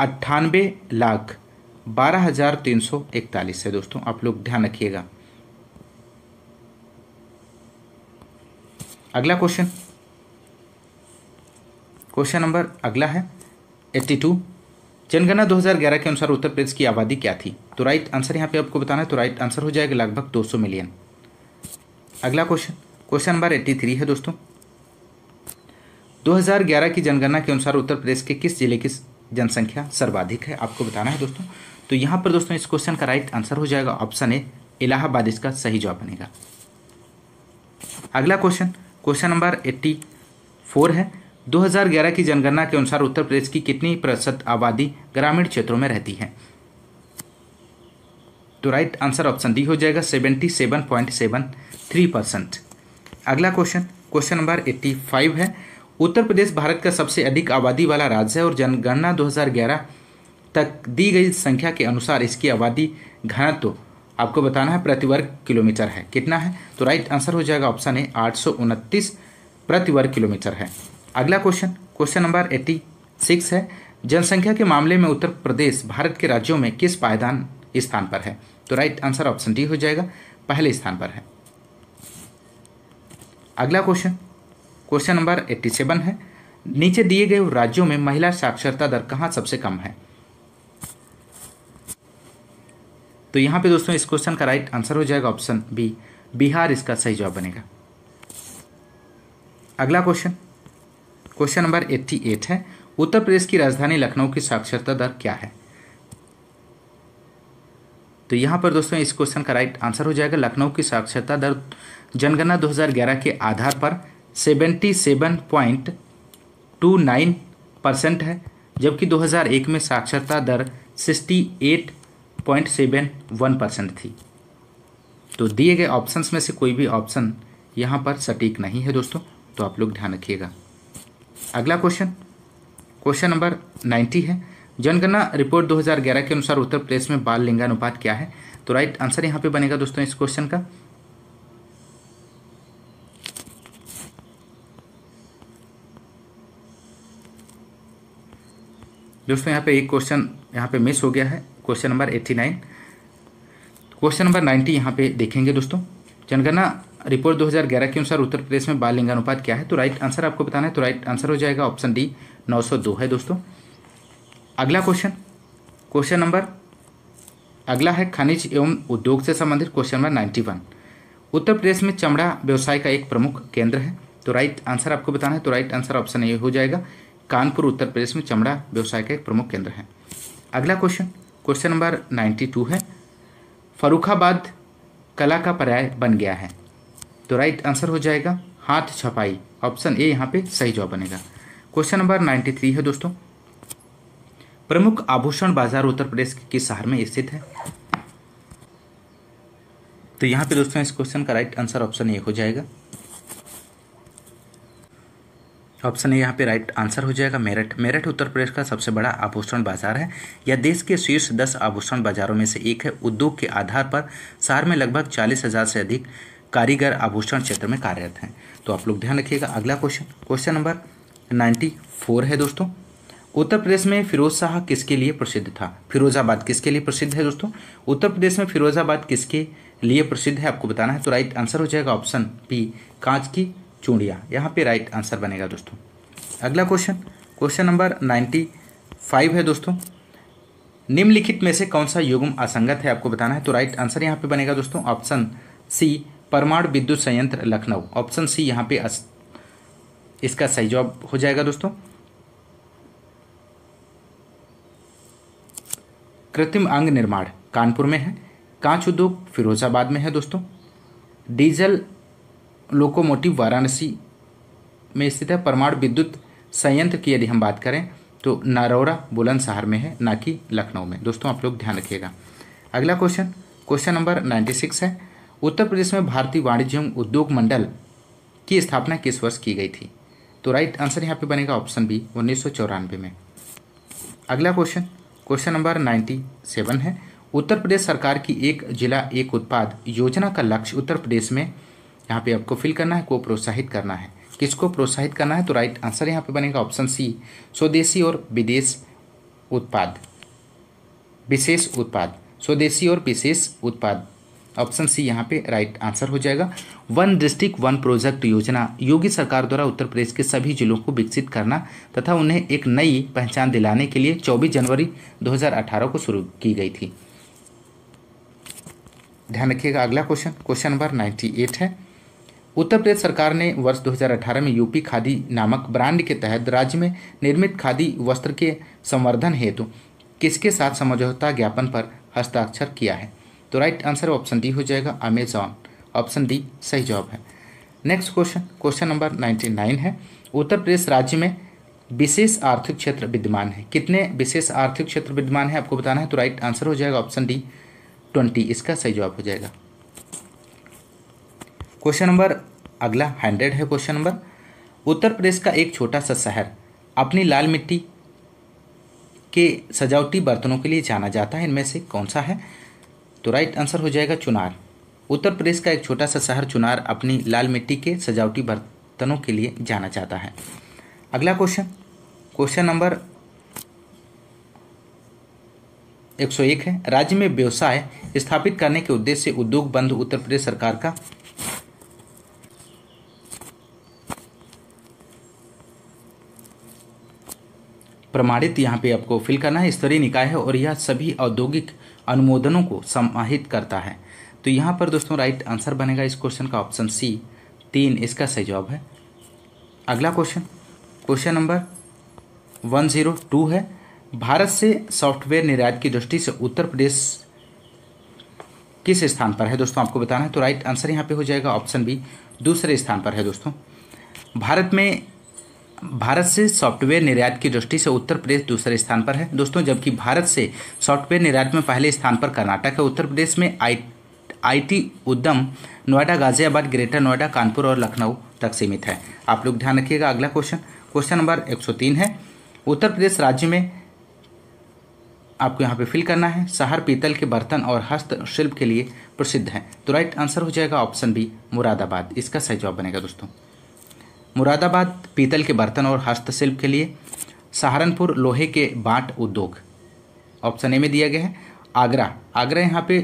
अट्ठानबे लाख बारह हजार तीन सौ इकतालीस है दोस्तों आप लोग ध्यान रखिएगा अगला क्वेश्चन क्वेश्चन नंबर अगला है एट्टी टू जनगणना 2011 के अनुसार उत्तर प्रदेश की आबादी क्या थी तो राइट आंसर यहाँ पे आपको बताना है तो राइट आंसर हो जाएगा लगभग 200 मिलियन अगला क्वेश्चन क्वेश्चन नंबर 83 है दोस्तों 2011 की जनगणना के अनुसार उत्तर प्रदेश के किस जिले की जनसंख्या सर्वाधिक है आपको बताना है दोस्तों तो यहाँ पर दोस्तों इस क्वेश्चन का राइट आंसर हो जाएगा ऑप्शन ए इलाहाबाद इसका सही जवाब बनेगा अगला question question number eighty four है 2011 की जनगणना के अनुसार उत्तर प्रदेश की कितनी प्रतिशत आबादी ग्रामीण क्षेत्रों में रहती है तो राइट आंसर ऑप्शन डी हो जाएगा 77.73 परसेंट अगला क्वेश्चन क्वेश्चन नंबर 85 है उत्तर प्रदेश भारत का सबसे अधिक आबादी वाला राज्य है और जनगणना 2011 तक दी गई संख्या के अनुसार इसकी आबादी घनत्व तो आपको बताना है प्रति वर्ग किलोमीटर है कितना है तो राइट आंसर हो जाएगा ऑप्शन ए आठ प्रति वर्ग किलोमीटर है अगला question question number eighty six है जनसंख्या के मामले में उत्तर प्रदेश भारत के राज्यों में किस पायदान स्थान पर है तो राइट आंसर ऑप्शन डी हो जाएगा पहले स्थान पर है अगला question question number eighty seven है नीचे दिए गए राज्यों में महिला साक्षरता दर कहाँ सबसे कम है तो यहां पे दोस्तों इस क्वेश्चन का राइट आंसर हो जाएगा ऑप्शन बी बिहार इसका सही जवाब बनेगा अगला question question number eighty eight है उत्तर प्रदेश की राजधानी लखनऊ की साक्षरता दर क्या है तो यहाँ पर दोस्तों इस क्वेश्चन का राइट आंसर हो जाएगा लखनऊ की साक्षरता दर जनगणना 2011 के आधार पर 77.29 परसेंट है जबकि 2001 में साक्षरता दर 68.71 परसेंट थी तो दिए गए ऑप्शंस में से कोई भी ऑप्शन यहाँ पर सटीक नहीं है दोस्तों तो आप लोग ध्यान रखिएगा अगला क्वेश्चन क्वेश्चन नंबर नाइन्टी है जनगणना रिपोर्ट 2011 के अनुसार उत्तर प्रदेश में बाल लिंगानुपात क्या है तो राइट आंसर यहां पे बनेगा दोस्तों इस क्वेश्चन का दोस्तों यहां पे एक क्वेश्चन यहाँ पे मिस हो गया है question number eighty nine question number ninety यहां पे देखेंगे दोस्तों जनगणना रिपोर्ट 2011 के अनुसार उत्तर प्रदेश में बाल लिंगानुपात क्या है तो राइट आंसर आपको बताना है तो राइट आंसर हो जाएगा ऑप्शन डी 902 है दोस्तों अगला क्वेश्चन क्वेश्चन नंबर अगला है खनिज एवं उद्योग से संबंधित question number ninety one Uttar Pradesh में चमड़ा व्यवसाय का एक प्रमुख केंद्र है तो राइट आंसर आपको बताना है तो राइट आंसर ऑप्शन ए हो जाएगा कानपुर उत्तर प्रदेश में चमड़ा व्यवसाय का एक प्रमुख केंद्र है अगला question question number ninety two है फरुखाबाद कला का पर्याय बन गया है तो राइट आंसर हो जाएगा हाथ छपाई ऑप्शन ए यहाँ पे सही जवाब बनेगा क्वेश्चन नंबर नाइन्टी थ्री है दोस्तों प्रमुख आभूषण बाजार उत्तर प्रदेश के किस शहर में स्थित है तो यहाँ पे दोस्तों इस क्वेश्चन का राइट आंसर ऑप्शन ए हो जाएगा ऑप्शन ए यहाँ पे राइट आंसर हो जाएगा मेरठ मेरठ उत्तर प्रदेश का सबसे बड़ा आभूषण बाजार है यह देश के शीर्ष दस आभूषण बाजारों में से एक है उद्योग के आधार पर शहर में लगभग चालीस हज़ार से अधिक कारीगर आभूषण क्षेत्र में कार्यरत हैं तो आप लोग ध्यान रखिएगा अगला question question number ninety four है दोस्तों उत्तर प्रदेश में फिरोज शाह किसके लिए प्रसिद्ध था फिरोजाबाद किसके लिए प्रसिद्ध है दोस्तों उत्तर प्रदेश में फिरोजाबाद किसके लिए प्रसिद्ध है आपको बताना है तो राइट आंसर हो जाएगा ऑप्शन पी कांच की चूड़िया यहाँ पे राइट आंसर बनेगा दोस्तों अगला question question number ninety five है दोस्तों निम्नलिखित में से कौन सा युग्म असंगत है आपको बताना है तो राइट आंसर यहाँ पे बनेगा दोस्तों ऑप्शन सी परमाणु विद्युत संयंत्र लखनऊ ऑप्शन सी यहाँ पे अस, इसका सही जवाब हो जाएगा दोस्तों कृत्रिम अंग निर्माण कानपुर में है कांच उद्योग फिरोजाबाद में है दोस्तों डीजल लोकोमोटिव वाराणसी में स्थित है परमाणु विद्युत संयंत्र की यदि हम बात करें तो नारौरा बुलंदशहर में है ना कि लखनऊ में दोस्तों आप लोग ध्यान रखिएगा अगला question question number ninety six है उत्तर प्रदेश में भारतीय वाणिज्य एवं उद्योग मंडल की स्थापना किस वर्ष की गई थी तो राइट आंसर यहाँ पे बनेगा ऑप्शन बी उन्नीस में अगला क्वेश्चन क्वेश्चन नंबर 97 है उत्तर प्रदेश सरकार की एक जिला एक उत्पाद योजना का लक्ष्य उत्तर प्रदेश में यहाँ पे आपको फिल करना है को प्रोत्साहित करना है किसको प्रोत्साहित करना है तो राइट आंसर यहाँ पे बनेगा ऑप्शन सी स्वदेशी और विदेश उत्पाद विशेष उत्पाद स्वदेशी और विशेष उत्पाद ऑप्शन सी यहाँ पे राइट आंसर हो जाएगा वन डिस्ट्रिक्ट वन प्रोजेक्ट योजना योगी सरकार द्वारा उत्तर प्रदेश के सभी जिलों को विकसित करना तथा उन्हें एक नई पहचान दिलाने के लिए 24 जनवरी 2018 को शुरू की गई थी ध्यान रखिएगा अगला क्वेश्चन क्वेश्चन नंबर 98 है उत्तर प्रदेश सरकार ने वर्ष 2018 में यूपी खादी नामक ब्रांड के तहत राज्य में निर्मित खादी वस्त्र के संवर्धन हेतु किसके साथ समझौता ज्ञापन पर हस्ताक्षर किया है तो राइट आंसर ऑप्शन डी हो जाएगा अमेजॉन ऑप्शन डी सही जवाब है next question question number ninety nine है उत्तर प्रदेश राज्य में विशेष आर्थिक क्षेत्र विद्यमान है कितने विशेष आर्थिक क्षेत्र विद्यमान है आपको बताना है तो राइट आंसर हो जाएगा ऑप्शन डी ट्वेंटी इसका सही जवाब हो जाएगा क्वेश्चन नंबर अगला हंड्रेड है क्वेश्चन नंबर उत्तर प्रदेश का एक छोटा सा शहर अपनी लाल मिट्टी के सजावटी बर्तनों के लिए जाना जाता है इनमें से कौन सा है तो राइट आंसर हो जाएगा चुनार उत्तर प्रदेश का एक छोटा सा शहर चुनार अपनी लाल मिट्टी के सजावटी बर्तनों के लिए जाना जाता है अगला क्वेश्चन क्वेश्चन नंबर 101 है राज्य में व्यवसाय स्थापित करने के उद्देश्य से उद्योग बंद उत्तर प्रदेश सरकार का प्रमाणित यहां पे आपको फिल करना है स्तरीय निकाय है और यह सभी औद्योगिक अनुमोदनों को समाहित करता है तो यहाँ पर दोस्तों राइट आंसर बनेगा इस क्वेश्चन का ऑप्शन सी तीन इसका सही जवाब है अगला question question number one zero two है भारत से सॉफ्टवेयर निर्यात की दृष्टि से उत्तर प्रदेश किस स्थान पर है दोस्तों आपको बताना है तो राइट आंसर यहाँ पे हो जाएगा ऑप्शन बी दूसरे स्थान पर है दोस्तों भारत में भारत से सॉफ्टवेयर निर्यात की दृष्टि से उत्तर प्रदेश दूसरे स्थान पर है दोस्तों जबकि भारत से सॉफ्टवेयर निर्यात में पहले स्थान पर कर्नाटक है उत्तर प्रदेश में आई टी उद्यम नोएडा गाजियाबाद ग्रेटर नोएडा कानपुर और लखनऊ तक सीमित है आप लोग ध्यान रखिएगा अगला क्वेश्चन क्वेश्चन नंबर एक है उत्तर प्रदेश राज्य में आपको यहाँ पे फिल करना है शहर पीतल के बर्तन और हस्तशिल्प के लिए प्रसिद्ध है तो राइट आंसर हो जाएगा ऑप्शन बी मुरादाबाद इसका सही जवाब बनेगा दोस्तों मुरादाबाद पीतल के बर्तन और हस्तशिल्प के लिए सहारनपुर लोहे के बाट उद्योग ऑप्शन ए में दिया गया है आगरा आगरा यहाँ पे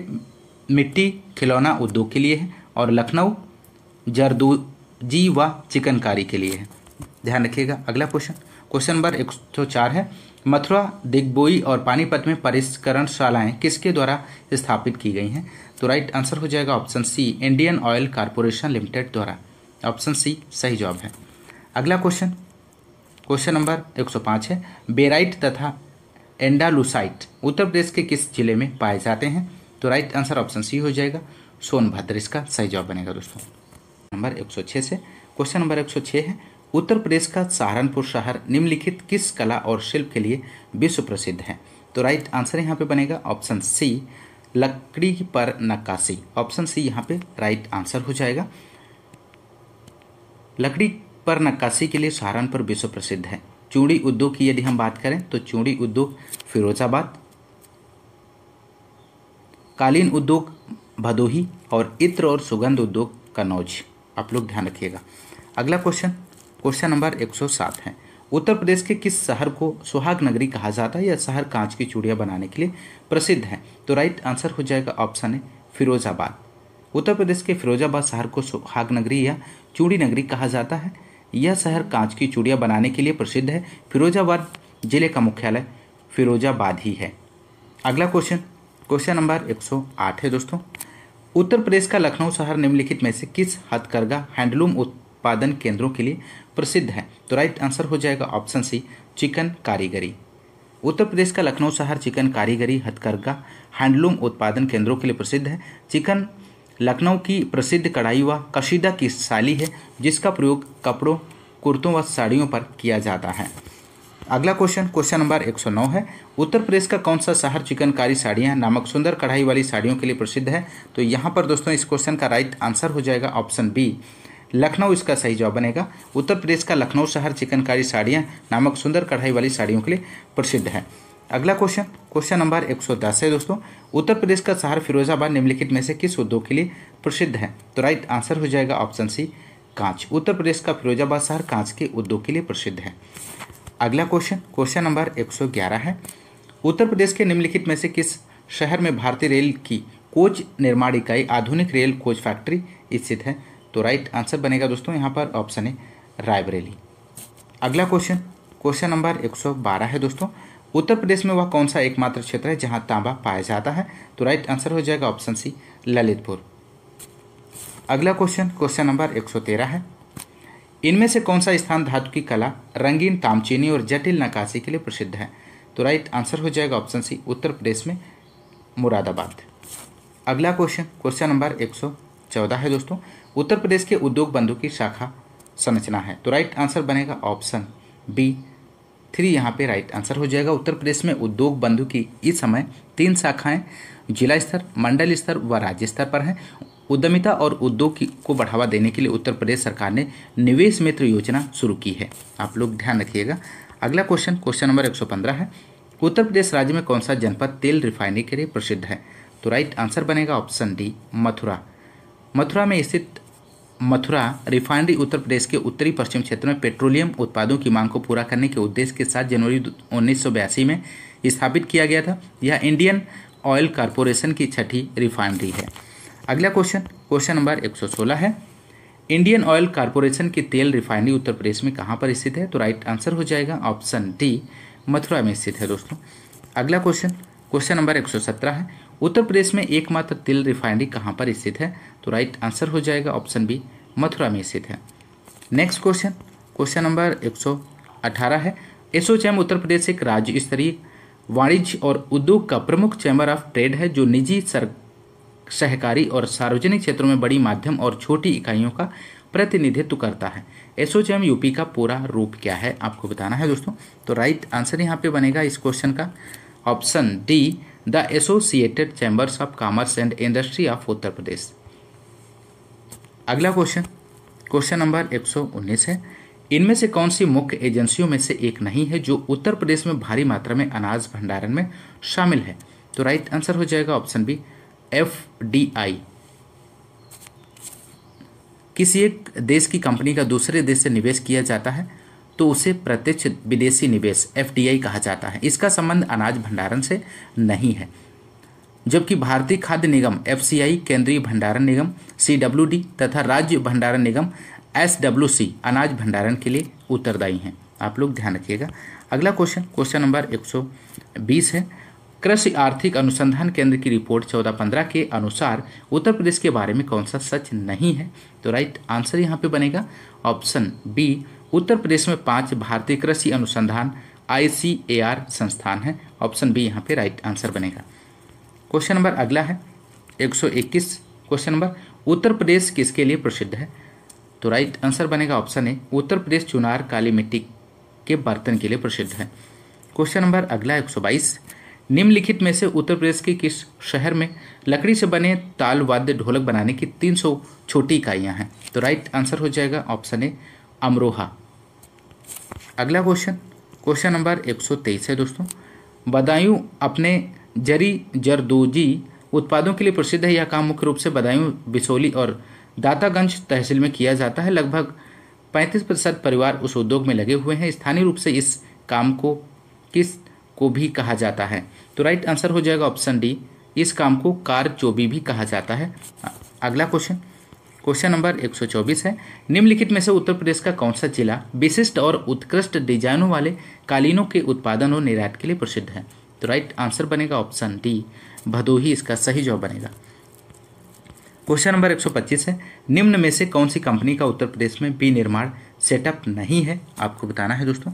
मिट्टी खिलौना उद्योग के लिए है और लखनऊ जरदू जी व चिकनकारी के लिए है ध्यान रखिएगा अगला क्वेश्चन क्वेश्चन नंबर एक सौ चार है मथुरा दिग्बोई और पानीपत में परिष्करण शालाएँ किसके द्वारा स्थापित की गई हैं तो राइट आंसर हो जाएगा option C Indian oil corporation limited द्वारा ऑप्शन सी सही जवाब है अगला क्वेश्चन क्वेश्चन नंबर 105 है बेराइट तथा एंडालुसाइट उत्तर प्रदेश के किस जिले में पाए जाते हैं तो राइट आंसर ऑप्शन सी हो जाएगा सोनभद्र इसका सही जवाब बनेगा दोस्तों नंबर 106 से क्वेश्चन नंबर 106 है उत्तर प्रदेश का सहारनपुर शहर निम्नलिखित किस कला और शिल्प के लिए विश्व प्रसिद्ध है तो राइट आंसर यहाँ पे बनेगा ऑप्शन सी लकड़ी पर नक्काशी ऑप्शन सी यहाँ पे राइट आंसर हो जाएगा लकड़ी पर नक्काशी के लिए सहारनपुर विश्व प्रसिद्ध है चूड़ी उद्योग की यदि हम बात करें तो चूड़ी उद्योग फिरोजाबाद कालीन उद्योग भदोही और इत्र और सुगंध उद्योग कनौज आप लोग ध्यान रखिएगा अगला क्वेश्चन क्वेश्चन नंबर 107 है उत्तर प्रदेश के किस शहर को सुहाग नगरी कहा जाता है या शहर कांच की चूड़ियाँ बनाने के लिए प्रसिद्ध है तो राइट आंसर हो जाएगा ऑप्शन है फिरोजाबाद उत्तर प्रदेश के फिरोजाबाद शहर को सुहाग नगरी या चूड़ी नगरी कहा जाता है यह शहर कांच की चूड़ियाँ बनाने के लिए प्रसिद्ध है फिरोजाबाद जिले का मुख्यालय फिरोजाबाद ही है अगला क्वेश्चन क्वेश्चन नंबर 108 है दोस्तों उत्तर प्रदेश का लखनऊ शहर निम्नलिखित में से किस हथकरघा हैंडलूम उत्पादन केंद्रों के लिए प्रसिद्ध है तो राइट आंसर हो जाएगा ऑप्शन सी चिकन कारीगरी उत्तर प्रदेश का लखनऊ शहर चिकन कारीगरी हथकरघा हैंडलूम उत्पादन केंद्रों के लिए प्रसिद्ध है चिकन लखनऊ की प्रसिद्ध कढ़ाई व कशीदा की साली है जिसका प्रयोग कपड़ों कुर्तों व साड़ियों पर किया जाता है अगला क्वेश्चन क्वेश्चन नंबर 109 है उत्तर प्रदेश का कौन सा शहर चिकनकारी साड़ियाँ नामक सुंदर कढ़ाई वाली साड़ियों के लिए प्रसिद्ध है तो यहाँ पर दोस्तों इस क्वेश्चन का राइट आंसर हो जाएगा ऑप्शन बी लखनऊ इसका सही जवाब बनेगा उत्तर प्रदेश का लखनऊ शहर चिकनकारी साड़ियाँ नामक सुंदर कढ़ाई वाली साड़ियों के लिए प्रसिद्ध है अगला क्वेश्चन क्वेश्चन नंबर 110 है दोस्तों उत्तर प्रदेश का शहर फिरोजाबाद निम्नलिखित में से किस उद्योग के लिए प्रसिद्ध है तो राइट आंसर हो जाएगा ऑप्शन सी कांच उत्तर प्रदेश का फिरोजाबाद शहर कांच के उद्योग के लिए प्रसिद्ध है अगला क्वेश्चन क्वेश्चन नंबर 111 है उत्तर प्रदेश के निम्नलिखित में से किस शहर में भारतीय रेल की कोच निर्माण इकाई आधुनिक रेल कोच फैक्ट्री स्थित है तो राइट आंसर बनेगा दोस्तों यहाँ पर ऑप्शन है रायबरेली अगला क्वेश्चन क्वेश्चन नंबर 112 है दोस्तों उत्तर प्रदेश में वह कौन सा एकमात्र क्षेत्र है जहां तांबा पाया जाता है तो राइट आंसर हो जाएगा ऑप्शन सी ललितपुर अगला क्वेश्चन क्वेश्चन नंबर 113 है इनमें से कौन सा स्थान धातु की कला रंगीन तामचीनी और जटिल नकाशी के लिए प्रसिद्ध है तो राइट आंसर हो जाएगा ऑप्शन सी उत्तर प्रदेश में मुरादाबाद अगला क्वेश्चन क्वेश्चन नंबर चौदह है दोस्तों उत्तर प्रदेश के उद्योग बंधु की शाखा संरचना है तो राइट आंसर बनेगा ऑप्शन बी थ्री यहाँ पे राइट आंसर हो जाएगा उत्तर प्रदेश में उद्योग बंधु की इस समय तीन शाखाएं जिला स्तर मंडल स्तर व राज्य स्तर पर हैं उद्यमिता और उद्योग को बढ़ावा देने के लिए उत्तर प्रदेश सरकार ने निवेश मित्र योजना शुरू की है आप लोग ध्यान रखिएगा अगला क्वेश्चन क्वेश्चन नंबर एक है उत्तर प्रदेश राज्य में कौन सा जनपद तेल रिफाइनरी के लिए प्रसिद्ध है तो राइट आंसर बनेगा ऑप्शन डी मथुरा मथुरा में स्थित मथुरा रिफाइनरी उत्तर प्रदेश के उत्तरी पश्चिम क्षेत्र में पेट्रोलियम उत्पादों की मांग को पूरा करने के उद्देश्य के साथ जनवरी उन्नीस में स्थापित किया गया था यह इंडियन ऑयल कॉरपोरेशन की छठी रिफाइनरी है अगला क्वेश्चन क्वेश्चन नंबर 116 है इंडियन ऑयल कॉरपोरेशन की तेल रिफाइनरी उत्तर प्रदेश में कहाँ पर स्थित है तो राइट आंसर हो जाएगा ऑप्शन डी मथुरा में स्थित है दोस्तों अगला क्वेश्चन क्वेश्चन नंबर 117 है उत्तर प्रदेश में एकमात्र तिल रिफाइनरी कहाँ पर स्थित है तो राइट आंसर हो जाएगा ऑप्शन बी मथुरा में स्थित है नेक्स्ट क्वेश्चन क्वेश्चन नंबर 118 है एसोचैम उत्तर प्रदेश एक राज्य स्तरीय वाणिज्य और उद्योग का प्रमुख चैम्बर ऑफ ट्रेड है जो निजी सर सहकारी और सार्वजनिक क्षेत्रों में बड़ी माध्यम और छोटी इकाइयों का प्रतिनिधित्व करता है एसोचैम यूपी का पूरा रूप क्या है आपको बताना है दोस्तों तो राइट आंसर यहाँ पे बनेगा इस क्वेश्चन का option D the associated chambers of commerce and industry of Uttar Pradesh अगला क्वेश्चन क्वेश्चन नंबर 119 है इनमें से कौन सी मुख्य एजेंसियों में से एक नहीं है जो उत्तर प्रदेश में भारी मात्रा में अनाज भंडारण में शामिल है तो राइट आंसर हो जाएगा option B F D I किसी एक देश की कंपनी का दूसरे देश से निवेश किया जाता है तो उसे प्रत्यक्ष विदेशी निवेश एफ कहा जाता है इसका संबंध अनाज भंडारण से नहीं है जबकि भारतीय खाद्य निगम एफ केंद्रीय भंडारण निगम सी तथा राज्य भंडारण निगम एस अनाज भंडारण के लिए उत्तरदायी हैं आप लोग ध्यान रखिएगा अगला क्वेश्चन क्वेश्चन नंबर 120 है कृषि आर्थिक अनुसंधान केंद्र की रिपोर्ट चौदह पंद्रह के अनुसार उत्तर प्रदेश के बारे में कौन सा सच नहीं है तो राइट आंसर यहाँ पे बनेगा ऑप्शन बी उत्तर प्रदेश में पांच भारतीय कृषि अनुसंधान आई संस्थान है ऑप्शन बी यहाँ पे राइट आंसर बनेगा क्वेश्चन नंबर अगला है 121 क्वेश्चन नंबर उत्तर प्रदेश किसके लिए प्रसिद्ध है तो राइट आंसर बनेगा ऑप्शन ए उत्तर प्रदेश चुनार काली मिट्टी के बर्तन के लिए प्रसिद्ध है क्वेश्चन नंबर अगला 122 निम्नलिखित में से उत्तर प्रदेश के किस शहर में लकड़ी से बने ताल वाद्य ढोलक बनाने की 300 छोटी इकाइयाँ हैं तो राइट आंसर हो जाएगा ऑप्शन ए अमरोहा अगला क्वेश्चन क्वेश्चन नंबर 123 है दोस्तों बदायूं अपने जरी जरदोजी उत्पादों के लिए प्रसिद्ध है यह काम मुख्य रूप से बदायूं बिसोली और दातागंज तहसील में किया जाता है लगभग 35 प्रतिशत परिवार उस उद्योग में लगे हुए हैं स्थानीय रूप से इस काम को किस को भी कहा जाता है तो राइट आंसर हो जाएगा ऑप्शन डी इस काम को कार चोबी भी कहा जाता है अगला क्वेश्चन क्वेश्चन नंबर 124 है निम्नलिखित में से उत्तर प्रदेश का कौन सा जिला विशिष्ट और उत्कृष्ट डिजाइनों वाले कालीनों के उत्पादन और निर्यात के लिए प्रसिद्ध है तो राइट आंसर बनेगा ऑप्शन डी भदोही इसका सही जवाब बनेगा क्वेश्चन नंबर 125 है निम्न में से कौन सी कंपनी का उत्तर प्रदेश में विनिर्माण सेटअप नहीं है आपको बताना है दोस्तों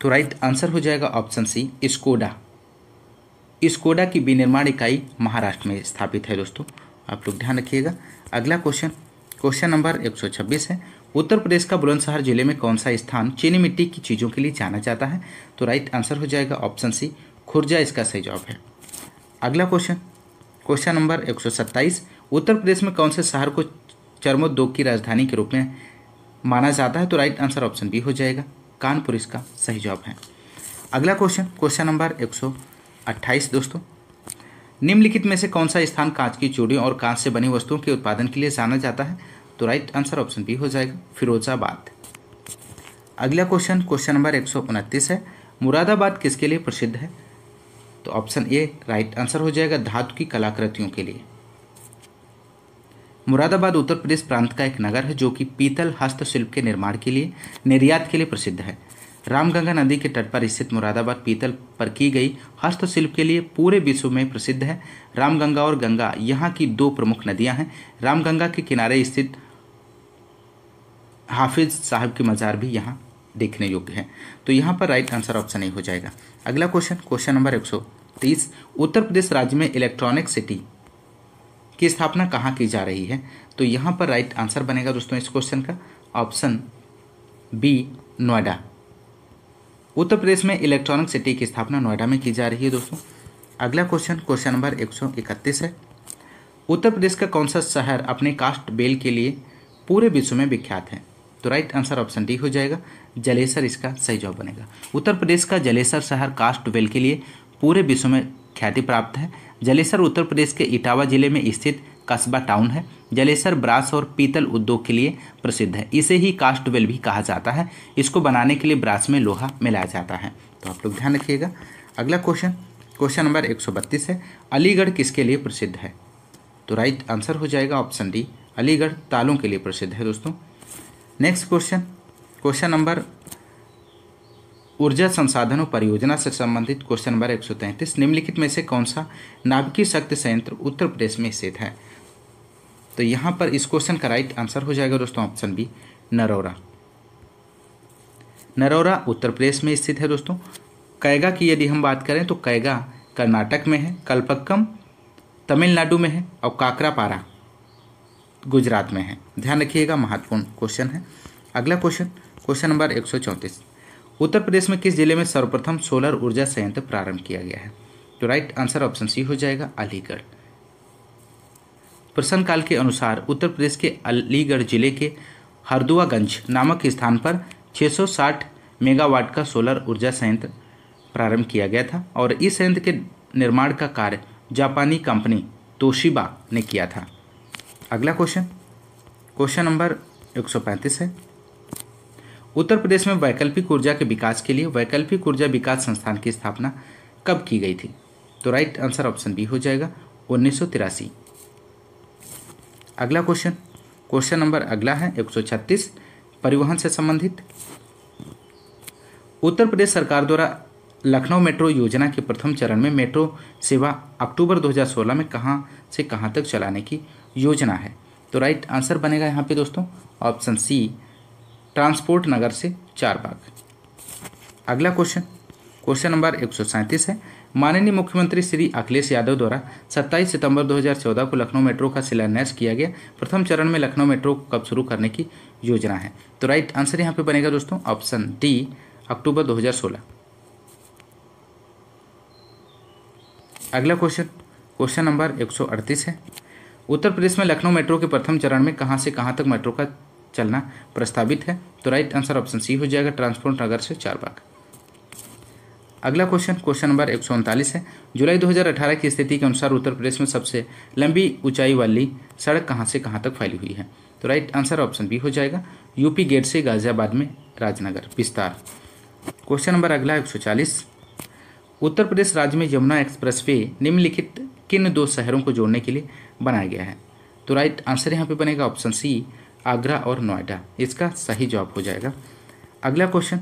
तो राइट आंसर हो जाएगा ऑप्शन सी स्कोडा स्कोडा की विनिर्माण इकाई महाराष्ट्र में स्थापित है दोस्तों आप लोग ध्यान रखिएगा अगला क्वेश्चन क्वेश्चन नंबर 126 है उत्तर प्रदेश का बुलंदशहर जिले में कौन सा स्थान चीनी मिट्टी की चीज़ों के लिए जाना जाता है तो राइट आंसर हो जाएगा ऑप्शन सी खुर्जा इसका सही जवाब है अगला question question number 127 Uttar Pradesh में कौन से शहर को चर्मोद्योग की राजधानी के रूप में माना जाता है तो राइट आंसर ऑप्शन बी हो जाएगा कानपुर इसका सही जवाब है अगला क्वेश्चन क्वेश्चन नंबर 128 दोस्तों निम्नलिखित में से कौन सा स्थान कांच की चूड़ियों और कांच से बनी वस्तुओं के उत्पादन के लिए जाना जाता है तो राइट आंसर ऑप्शन बी हो जाएगा फिरोजाबाद अगला क्वेश्चन क्वेश्चन नंबर एक है मुरादाबाद किसके लिए प्रसिद्ध है तो ऑप्शन ए राइट आंसर हो जाएगा धातु की कलाकृतियों के लिए मुरादाबाद उत्तर प्रदेश प्रांत का एक नगर है जो कि पीतल हस्तशिल्प के निर्माण के लिए निर्यात के लिए प्रसिद्ध है रामगंगा नदी के तट पर स्थित मुरादाबाद पीतल पर की गई हस्तशिल्प के लिए पूरे विश्व में प्रसिद्ध है रामगंगा और गंगा यहाँ की दो प्रमुख नदियाँ हैं रामगंगा के किनारे स्थित हाफिज साहब की मज़ार भी यहाँ देखने योग्य है तो यहाँ पर राइट आंसर ऑप्शन नहीं हो जाएगा अगला क्वेश्चन क्वेश्चन नंबर एक सौ तीस उत्तर प्रदेश राज्य में इलेक्ट्रॉनिक सिटी की स्थापना कहाँ की जा रही है तो यहाँ पर राइट आंसर बनेगा दोस्तों इस क्वेश्चन का ऑप्शन बी नोएडा उत्तर प्रदेश में इलेक्ट्रॉनिक सिटी की स्थापना नोएडा में की जा रही है दोस्तों अगला क्वेश्चन क्वेश्चन नंबर इकतीस है उत्तर प्रदेश का कौन सा शहर अपने कास्ट बेल के लिए पूरे विश्व में विख्यात है तो राइट आंसर ऑप्शन डी हो जाएगा जलेसर इसका सही जवाब बनेगा उत्तर प्रदेश का जलेसर शहर कास्ट बेल के लिए पूरे विश्व में ख्याति प्राप्त है जलेसर उत्तर प्रदेश के इटावा जिले में स्थित कस्बा टाउन है जलेसर ब्रास और पीतल उद्योग के लिए प्रसिद्ध है इसे ही कास्ट वेल भी कहा जाता है इसको बनाने के लिए ब्रास में लोहा मिलाया जाता है तो आप लोग ध्यान रखिएगा अगला क्वेश्चन क्वेश्चन नंबर एक है अलीगढ़ किसके लिए प्रसिद्ध है तो राइट आंसर हो जाएगा ऑप्शन डी अलीगढ़ तालों के लिए प्रसिद्ध है दोस्तों नेक्स्ट क्वेश्चन क्वेश्चन नंबर ऊर्जा संसाधनों परियोजना से संबंधित क्वेश्चन नंबर 133 निम्नलिखित में से कौन सा नाभिकीय शक्ति संयंत्र उत्तर प्रदेश में स्थित है तो यहाँ पर इस क्वेश्चन का राइट आंसर हो जाएगा दोस्तों ऑप्शन बी नरोरा नरोरा उत्तर प्रदेश में स्थित है दोस्तों कैगा की यदि हम बात करें तो कैगा कर्नाटक में है कल्पक्कम तमिलनाडु में है और काकरापारा गुजरात में है ध्यान रखिएगा महत्वपूर्ण क्वेश्चन है अगला क्वेश्चन क्वेश्चन नंबर एक उत्तर प्रदेश में किस जिले में सर्वप्रथम सोलर ऊर्जा संयंत्र प्रारंभ किया गया है तो राइट आंसर ऑप्शन सी हो जाएगा अलीगढ़ प्रश्नकाल काल के अनुसार उत्तर प्रदेश के अलीगढ़ जिले के हरदुआगंज नामक स्थान पर 660 मेगावाट का सोलर ऊर्जा संयंत्र प्रारंभ किया गया था और इस संयंत्र के निर्माण का कार्य जापानी कंपनी तोशिबा ने किया था अगला क्वेश्चन क्वेश्चन नंबर 135 है उत्तर प्रदेश में वैकल्पिक ऊर्जा के विकास के लिए वैकल्पिक ऊर्जा विकास संस्थान की स्थापना कब की गई थी तो राइट आंसर ऑप्शन बी हो जाएगा उन्नीस अगला क्वेश्चन क्वेश्चन नंबर अगला है 136 परिवहन से संबंधित उत्तर प्रदेश सरकार द्वारा लखनऊ मेट्रो योजना के प्रथम चरण में मेट्रो सेवा अक्टूबर 2016 में कहां से कहां तक चलाने की योजना है तो राइट आंसर बनेगा यहां पे दोस्तों ऑप्शन सी ट्रांसपोर्ट नगर से चार बाग अगला क्वेश्चन क्वेश्चन नंबर एक है माननीय मुख्यमंत्री श्री अखिलेश यादव द्वारा 27 सितंबर 2014 को लखनऊ मेट्रो का शिलान्यास किया गया प्रथम चरण में लखनऊ मेट्रो कब शुरू करने की योजना है तो राइट आंसर यहाँ पे बनेगा दोस्तों ऑप्शन डी अक्टूबर 2016 अगला क्वेश्चन क्वेश्चन नंबर 138 है उत्तर प्रदेश में लखनऊ मेट्रो के प्रथम चरण में कहाँ से कहाँ तक मेट्रो का चलना प्रस्तावित है तो राइट आंसर ऑप्शन सी हो जाएगा ट्रांसपोर्ट नगर से चार बाग अगला क्वेश्चन क्वेश्चन नंबर एक है जुलाई 2018 की स्थिति के अनुसार उत्तर प्रदेश में सबसे लंबी ऊंचाई वाली सड़क कहाँ से कहाँ तक फैली हुई है तो राइट आंसर ऑप्शन बी हो जाएगा यूपी गेट से गाजियाबाद में राजनगर विस्तार क्वेश्चन नंबर अगला एक उत्तर प्रदेश राज्य में यमुना एक्सप्रेस निम्नलिखित किन दो शहरों को जोड़ने के लिए बनाया गया है तो राइट आंसर यहाँ पे बनेगा ऑप्शन सी आगरा और नोएडा इसका सही जवाब हो जाएगा अगला क्वेश्चन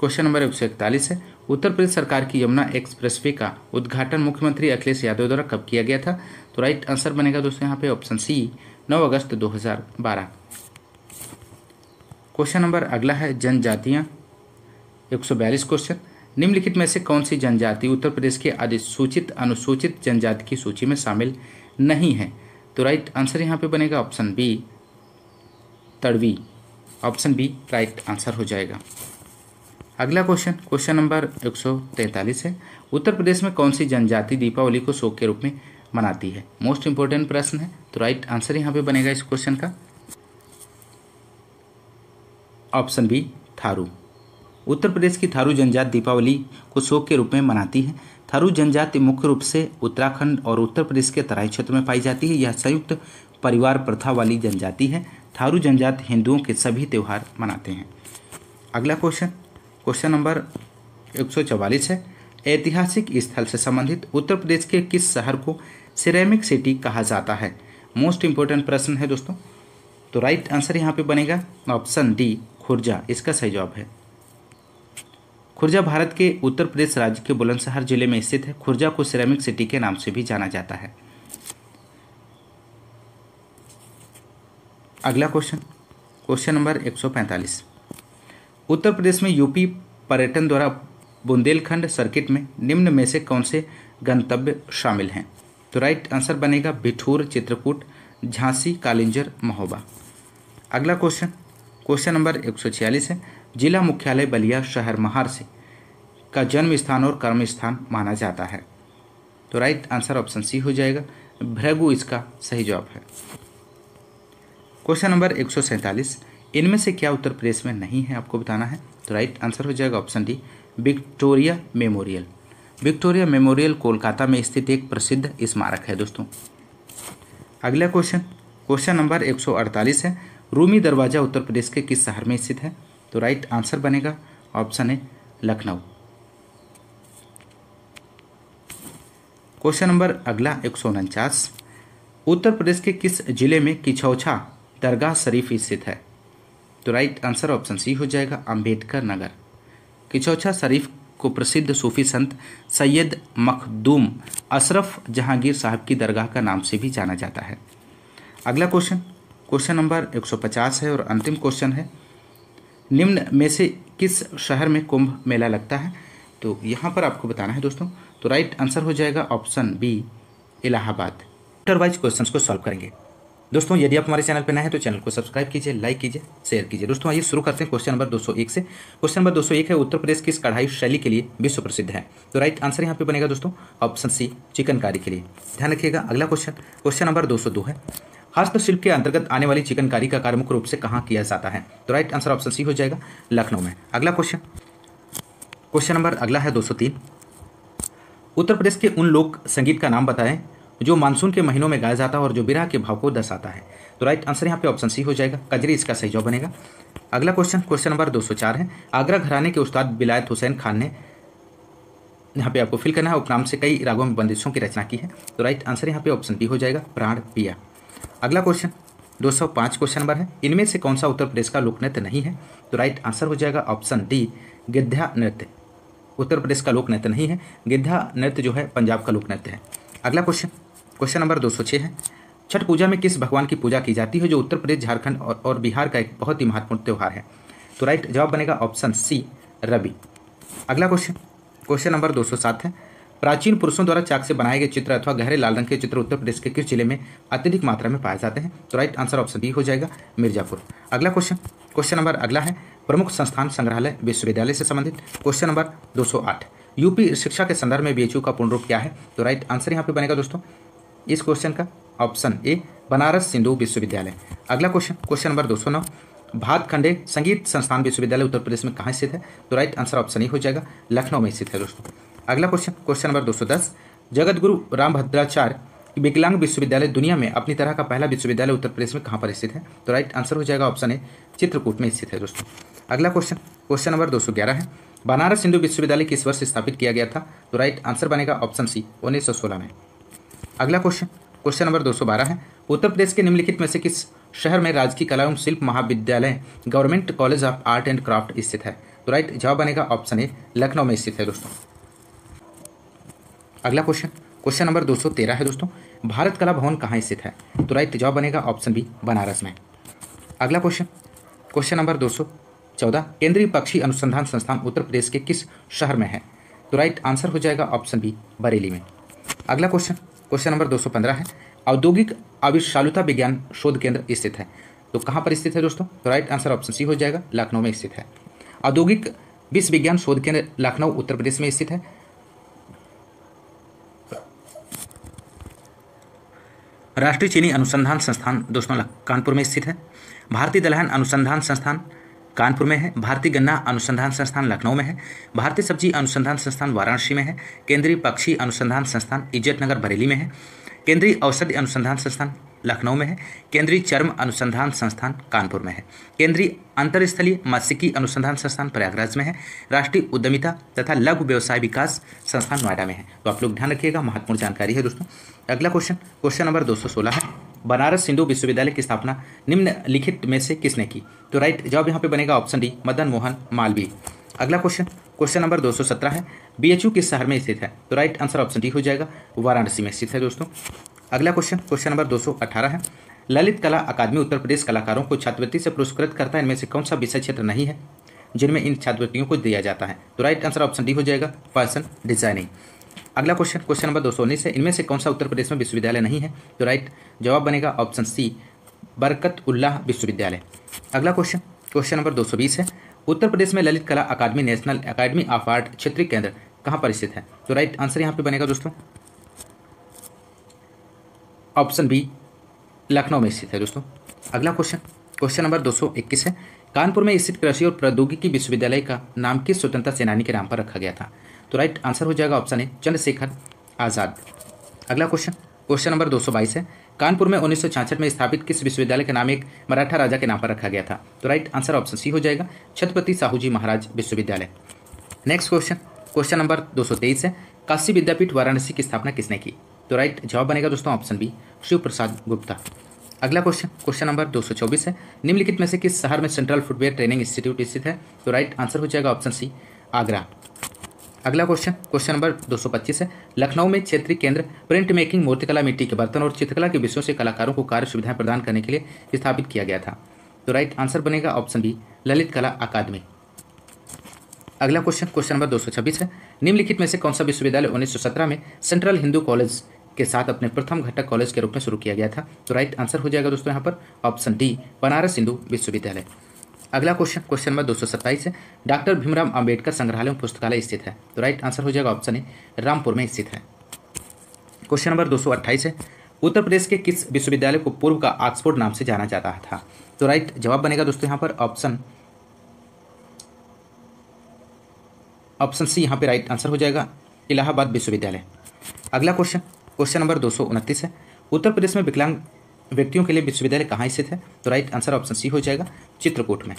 क्वेश्चन नंबर एक है उत्तर प्रदेश सरकार की यमुना एक्सप्रेसवे का उद्घाटन मुख्यमंत्री अखिलेश यादव द्वारा कब किया गया था तो राइट आंसर बनेगा दोस्तों यहाँ पे ऑप्शन सी 9 अगस्त 2012 क्वेश्चन नंबर अगला है जनजातियाँ एक क्वेश्चन निम्नलिखित में से कौन सी जनजाति उत्तर प्रदेश के अधिसूचित अनुसूचित जनजाति की सूची में शामिल नहीं है तो राइट आंसर यहाँ पे बनेगा option B Tadvi option B right answer हो जाएगा अगला क्वेश्चन क्वेश्चन नंबर 143 है उत्तर प्रदेश में कौन सी जनजाति दीपावली को शोक के रूप में मनाती है मोस्ट इंपॉर्टेंट प्रश्न है तो राइट आंसर यहाँ पे बनेगा इस क्वेश्चन का ऑप्शन बी थारू उत्तर प्रदेश की थारू जनजाति दीपावली को शोक के रूप में मनाती है थारू जनजाति मुख्य रूप से उत्तराखंड और उत्तर प्रदेश के तराई क्षेत्र में पाई जाती है यह संयुक्त परिवार प्रथा वाली जनजाति है थारू जनजाति हिंदुओं के सभी त्यौहार मनाते हैं अगला क्वेश्चन क्वेश्चन नंबर एक है ऐतिहासिक स्थल से संबंधित उत्तर प्रदेश के किस शहर को सिरेमिक सिटी कहा जाता है मोस्ट इंपोर्टेंट प्रश्न है दोस्तों तो राइट आंसर यहाँ पे बनेगा ऑप्शन डी खुर्जा इसका सही जवाब है खुर्जा भारत के उत्तर प्रदेश राज्य के बुलंदशहर जिले में स्थित है खुर्जा को सिरेमिक सिटी के नाम से भी जाना जाता है अगला क्वेश्चन क्वेश्चन नंबर एक उत्तर प्रदेश में यूपी पर्यटन द्वारा बुंदेलखंड सर्किट में निम्न में से कौन से गंतव्य शामिल हैं तो राइट आंसर बनेगा बिठूर चित्रकूट झांसी कालिंजर महोबा अगला क्वेश्चन क्वेश्चन नंबर एक सौ छियालीस है जिला मुख्यालय बलिया शहर महार से का जन्म स्थान और कर्म स्थान माना जाता है तो राइट आंसर ऑप्शन सी हो जाएगा भ्रगु इसका सही जवाब है क्वेश्चन नंबर एक सौ सैंतालीस इनमें से क्या उत्तर प्रदेश में नहीं है आपको बताना है तो राइट आंसर हो जाएगा option D Victoria memorial Victoria memorial Kolkata में स्थित एक प्रसिद्ध स्मारक है दोस्तों अगला क्वेश्चन क्वेश्चन नंबर 148 है रूमी दरवाज़ा उत्तर प्रदेश के किस शहर में स्थित है तो राइट आंसर बनेगा option A Lucknow question number अगला एक उत्तर प्रदेश के किस जिले में किछौछा दरगाह शरीफ स्थित है तो राइट आंसर ऑप्शन सी हो जाएगा अम्बेडकर नगर किचौछा शरीफ को प्रसिद्ध सूफी संत सैयद मखदूम अशरफ जहांगीर साहब की दरगाह का नाम से भी जाना जाता है अगला क्वेश्चन क्वेश्चन नंबर 150 है और अंतिम क्वेश्चन है निम्न में से किस शहर में कुंभ मेला लगता है तो यहाँ पर आपको बताना है दोस्तों तो राइट आंसर हो जाएगा option B Allahabad chapter questions को सॉल्व करेंगे दोस्तों यदि आप हमारे चैनल पर नए हैं तो चैनल को सब्सक्राइब कीजिए लाइक कीजिए शेयर कीजिए दोस्तों आइए शुरू करते हैं क्वेश्चन नंबर 201 से क्वेश्चन नंबर 201 है उत्तर प्रदेश किस कढ़ाई शैली के लिए विश्व प्रसिद्ध है तो राइट आंसर यहाँ पे बनेगा दोस्तों ऑप्शन सी चिकनकारी के लिए ध्यान रखिएगा अगला क्वेश्चन क्वेश्चन नंबर दो है हस्तशिल्प के अंतर्गत आने वाली चिकनकारी का कार्य मुख्य रूप से कहाँ किया जाता है तो राइट आंसर ऑप्शन सी हो जाएगा लखनऊ में अगला क्वेश्चन क्वेश्चन नंबर अगला है दो उत्तर प्रदेश के उन लोक संगीत का नाम बताएं जो मानसून के महीनों में गाया जाता है और जो बिरा के भाव को दर्शाता है तो राइट आंसर यहाँ पे ऑप्शन सी हो जाएगा कजरी इसका सही जवाब बनेगा अगला क्वेश्चन क्वेश्चन नंबर दो है आगरा घराने के उस्ताद बिलायत हुसैन खान ने यहाँ पे आपको फिल करना है उपनाम से कई रागों में बंदिशों की रचना की है तो राइट आंसर यहाँ पे ऑप्शन बी हो जाएगा प्राण पिया अगला क्वेश्चन 205 क्वेश्चन नंबर है इनमें से कौन सा उत्तर प्रदेश का लोक नृत्य नहीं है तो राइट आंसर हो जाएगा ऑप्शन डी गिद्या नृत्य उत्तर प्रदेश का लोक नृत्य नहीं है गिद्या नृत्य जो है पंजाब का लोक नृत्य है अगला क्वेश्चन क्वेश्चन नंबर दो सौ छः है छठ पूजा में किस भगवान की पूजा की जाती है जो उत्तर प्रदेश झारखंड और, और बिहार का एक बहुत ही महत्वपूर्ण त्यौहार है तो राइट जवाब बनेगा ऑप्शन सी रवि अगला क्वेश्चन क्वेश्चन नंबर दो सौ सात है प्राचीन पुरुषों द्वारा चाक से बनाए गए चित्र अथवा गहरे लाल रंग के चित्र उत्तर प्रदेश के किस जिले में अत्यधिक मात्रा में पाए जाते हैं तो राइट आंसर ऑप्शन बी हो जाएगा मिर्जापुर अगला क्वेश्चन क्वेश्चन नंबर अगला है प्रमुख संस्थान संग्रहालय विश्वविद्यालय से संबंधित क्वेश्चन नंबर 208 यूपी शिक्षा के संदर्भ में बीएचयू का पूर्ण रूप क्या है तो राइट आंसर यहाँ पे बनेगा दोस्तों इस क्वेश्चन का ऑप्शन ए बनारस सिंधु विश्वविद्यालय अगला क्वेश्चन क्वेश्चन नंबर दो सौ नौ भारत खंडे संगीत संस्थान विश्वविद्यालय उत्तर प्रदेश में कहाँ स्थित है तो राइट आंसर ऑप्शन ए हो जाएगा लखनऊ में स्थित है दोस्तों अगला क्वेश्चन क्वेश्चन नंबर दो सौ दस जगत गुरु राम भद्राचार्य विकलांग विश्वविद्यालय दुनिया में अपनी तरह का पहला विश्वविद्यालय उत्तर प्रदेश में कहाँ पर स्थित है तो राइट आंसर हो जाएगा ऑप्शन ए चित्रकूट में स्थित है दोस्तों अगला क्वेश्चन क्वेश्चन नंबर दो सौ ग्यारह है बनारस हिंदू विश्वविद्यालय किस वर्ष स्थापित किया गया था तो राइट आंसर बनेगा ऑप्शन सी उन्नीस सौ सोलह में अगला क्वेश्चन क्वेश्चन नंबर 212 है उत्तर प्रदेश के निम्नलिखित में से किस शहर में राजकीय कला एवं शिल्प महाविद्यालय government college of art and craft स्थित है तो राइट जवाब बनेगा ऑप्शन ए लखनऊ में स्थित है दोस्तों अगला क्वेश्चन क्वेश्चन नंबर 213 है दोस्तों भारत कला भवन कहाँ स्थित है तो राइट जवाब बनेगा ऑप्शन बी बनारस में अगला क्वेश्चन क्वेश्चन नंबर 214 केंद्रीय पक्षी अनुसंधान संस्थान उत्तर प्रदेश के किस शहर में है तो राइट आंसर हो जाएगा ऑप्शन बी बरेली में अगला क्वेश्चन क्वेश्चन नंबर 215 है औद्योगिक आविशालुता विज्ञान शोध केंद्र स्थित है तो कहाँ पर स्थित है दोस्तों तो राइट आंसर ऑप्शन सी हो जाएगा लखनऊ में स्थित है औद्योगिक विश्व विज्ञान शोध केंद्र लखनऊ उत्तर प्रदेश में स्थित है राष्ट्रीय चीनी अनुसंधान संस्थान दोस्तों कानपुर में स्थित है भारतीय दलहन अनुसंधान संस्थान कानपुर में है भारतीय गन्ना अनुसंधान संस्थान लखनऊ में है भारतीय सब्जी अनुसंधान संस्थान वाराणसी में है केंद्रीय पक्षी अनुसंधान संस्थान इज्जत नगर बरेली में है केंद्रीय औषधि अनुसंधान संस्थान लखनऊ में है केंद्रीय चर्म अनुसंधान संस्थान कानपुर में है केंद्रीय अंतरस्थलीय मत्स्यिकी अनुसंधान संस्थान प्रयागराज में है राष्ट्रीय उद्यमिता तथा लघु व्यवसाय विकास संस्थान नोएडा में है तो आप लोग ध्यान रखिएगा महत्वपूर्ण जानकारी है दोस्तों अगला क्वेश्चन क्वेश्चन नंबर 216 है बनारस हिंदू विश्वविद्यालय की स्थापना निम्नलिखित में से किसने की तो राइट जवाब यहाँ पे बनेगा ऑप्शन डी मदन मोहन मालवीय अगला क्वेश्चन क्वेश्चन नंबर 217 है बीएचयू किस शहर में स्थित है तो राइट आंसर ऑप्शन डी हो जाएगा वाराणसी में स्थित है दोस्तों अगला क्वेश्चन क्वेश्चन नंबर 218 है ललित कला अकादमी उत्तर प्रदेश कलाकारों को छात्रवृत्ति से पुरस्कृत करता है इनमें से कौन सा विषय क्षेत्र नहीं है जिनमें इन छात्रवृत्तियों को दिया जाता है तो राइट आंसर ऑप्शन डी हो जाएगा फैशन डिजाइनिंग अगला क्वेश्चन क्वेश्चन नंबर दो सौ उन्नीस है इनमें से कौन सा उत्तर प्रदेश में विश्वविद्यालय नहीं है तो राइट जवाब बनेगा ऑप्शन सी बरकत उल्लाह विश्वविद्यालय अगला क्वेश्चन क्वेश्चन नंबर दो सौ बीस है उत्तर प्रदेश में Lalit Kala Akademi national academy of art क्षेत्रीय केंद्र कहाँ पर स्थित है तो राइट आंसर यहाँ पे बनेगा दोस्तों ऑप्शन बी लखनऊ में स्थित है दोस्तों अगला क्वेश्चन क्वेश्चन नंबर 221 है कानपुर में स्थित कृषि और प्रौद्योगिकी विश्वविद्यालय का नाम किस स्वतंत्रता सेनानी के नाम पर रखा गया था तो राइट आंसर हो जाएगा ऑप्शन ए चंद्रशेखर आज़ाद अगला क्वेश्चन क्वेश्चन नंबर 222 है कानपुर में उन्नीस में स्थापित किस विश्वविद्यालय के नाम एक मराठा राजा के नाम पर रखा गया था तो राइट आंसर ऑप्शन सी हो जाएगा छत्रपति साहू जी महाराज विश्वविद्यालय नेक्स्ट क्वेश्चन क्वेश्चन नंबर दो है काशी विद्यापीठ वाराणसी की स्थापना किसने की तो राइट जवाब बनेगा दोस्तों ऑप्शन बी शिव प्रसाद गुप्ता अगला क्वेश्चन क्वेश्चन नंबर 224 है निम्नलिखित में से किस शहर में सेंट्रल फुटवेयर ट्रेनिंग इंस्टीट्यूट स्थित है तो राइट आंसर हो जाएगा ऑप्शन सी आगरा अगला क्वेश्चन क्वेश्चन नंबर 225 है लखनऊ में क्षेत्रीय केंद्र प्रिंट मेकिंग मूर्तिकला मिट्टी के बर्तन और चित्रकला के विषयों से कलाकारों को कार्य सुविधाएं प्रदान करने के लिए स्थापित किया गया था तो राइट आंसर बनेगा ऑप्शन बी ललित कला अकादमी अगला क्वेश्चन क्वेश्चन नंबर 226 है निम्नलिखित में से कौन सा विश्वविद्यालय उन्नीस में सेंट्रल हिंदू कॉलेज के साथ अपने प्रथम घटक कॉलेज के रूप में शुरू किया गया था तो राइट आंसर हो जाएगा दोस्तों यहाँ पर ऑप्शन डी बनारस हिंदू विश्वविद्यालय अगला क्वेश्चन क्वेश्चन नंबर दो सौ सत्ताईस है डॉक्टर भीमराव अंबेडकर संग्रहालय में पुस्तकालय स्थित है तो राइट आंसर हो जाएगा ऑप्शन ए रामपुर में स्थित है क्वेश्चन नंबर दो है उत्तर प्रदेश के किस विश्वविद्यालय को पूर्व का ऑक्सफोर्ड नाम से जाना जाता था तो राइट जवाब बनेगा दोस्तों यहाँ पर ऑप्शन ऑप्शन सी यहाँ पे राइट आंसर हो जाएगा इलाहाबाद विश्वविद्यालय अगला क्वेश्चन क्वेश्चन नंबर दो है उत्तर प्रदेश में विकलांग व्यक्तियों के लिए विश्वविद्यालय कहाँ स्थित है तो राइट आंसर ऑप्शन सी हो जाएगा चित्रकूट में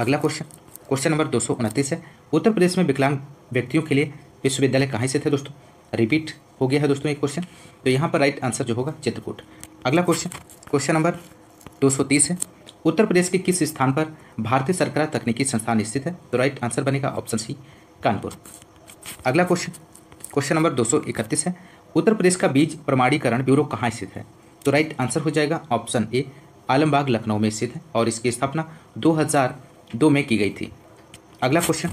अगला क्वेश्चन क्वेश्चन नंबर दो है उत्तर प्रदेश में विकलांग व्यक्तियों के लिए विश्वविद्यालय कहाँ स्थित है दोस्तों रिपीट हो गया है दोस्तों एक क्वेश्चन तो यहाँ पर राइट आंसर जो होगा चित्रकूट अगला क्वेश्चन क्वेश्चन नंबर 230 है उत्तर प्रदेश के किस स्थान पर भारतीय सरकार तकनीकी संस्थान स्थित है तो राइट आंसर बनेगा ऑप्शन सी कानपुर अगला क्वेश्चन क्वेश्चन नंबर 231 है उत्तर प्रदेश का बीज प्रमाणीकरण ब्यूरो कहाँ स्थित है तो राइट आंसर हो जाएगा ऑप्शन ए आलमबाग लखनऊ में स्थित है और इसकी स्थापना 2002 में की गई थी अगला क्वेश्चन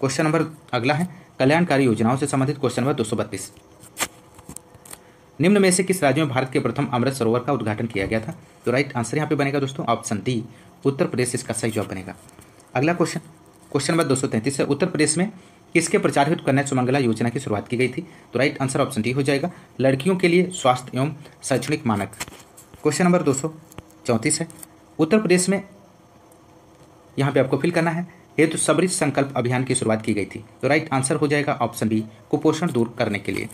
क्वेश्चन नंबर अगला है कल्याणकारी योजनाओं से संबंधित क्वेश्चन नंबर दो निम्न में से किस राज्य में भारत के प्रथम अमृत सरोवर का उद्घाटन किया गया था तो राइट आंसर यहाँ पे बनेगा दोस्तों ऑप्शन डी उत्तर प्रदेश इसका सही जवाब बनेगा अगला क्वेश्चन क्वेश्चन नंबर 233 है उत्तर प्रदेश में किसके प्रचार हित कन्या सुमंगला योजना की शुरुआत की गई थी तो राइट आंसर ऑप्शन डी हो जाएगा लड़कियों के लिए स्वास्थ्य एवं शैक्षणिक मानक क्वेश्चन नंबर दो है उत्तर प्रदेश में यहाँ पे आपको फिल करना है हेतु तो सबरी संकल्प अभियान की शुरुआत की गई थी तो राइट आंसर हो जाएगा ऑप्शन बी कुपोषण दूर करने के लिए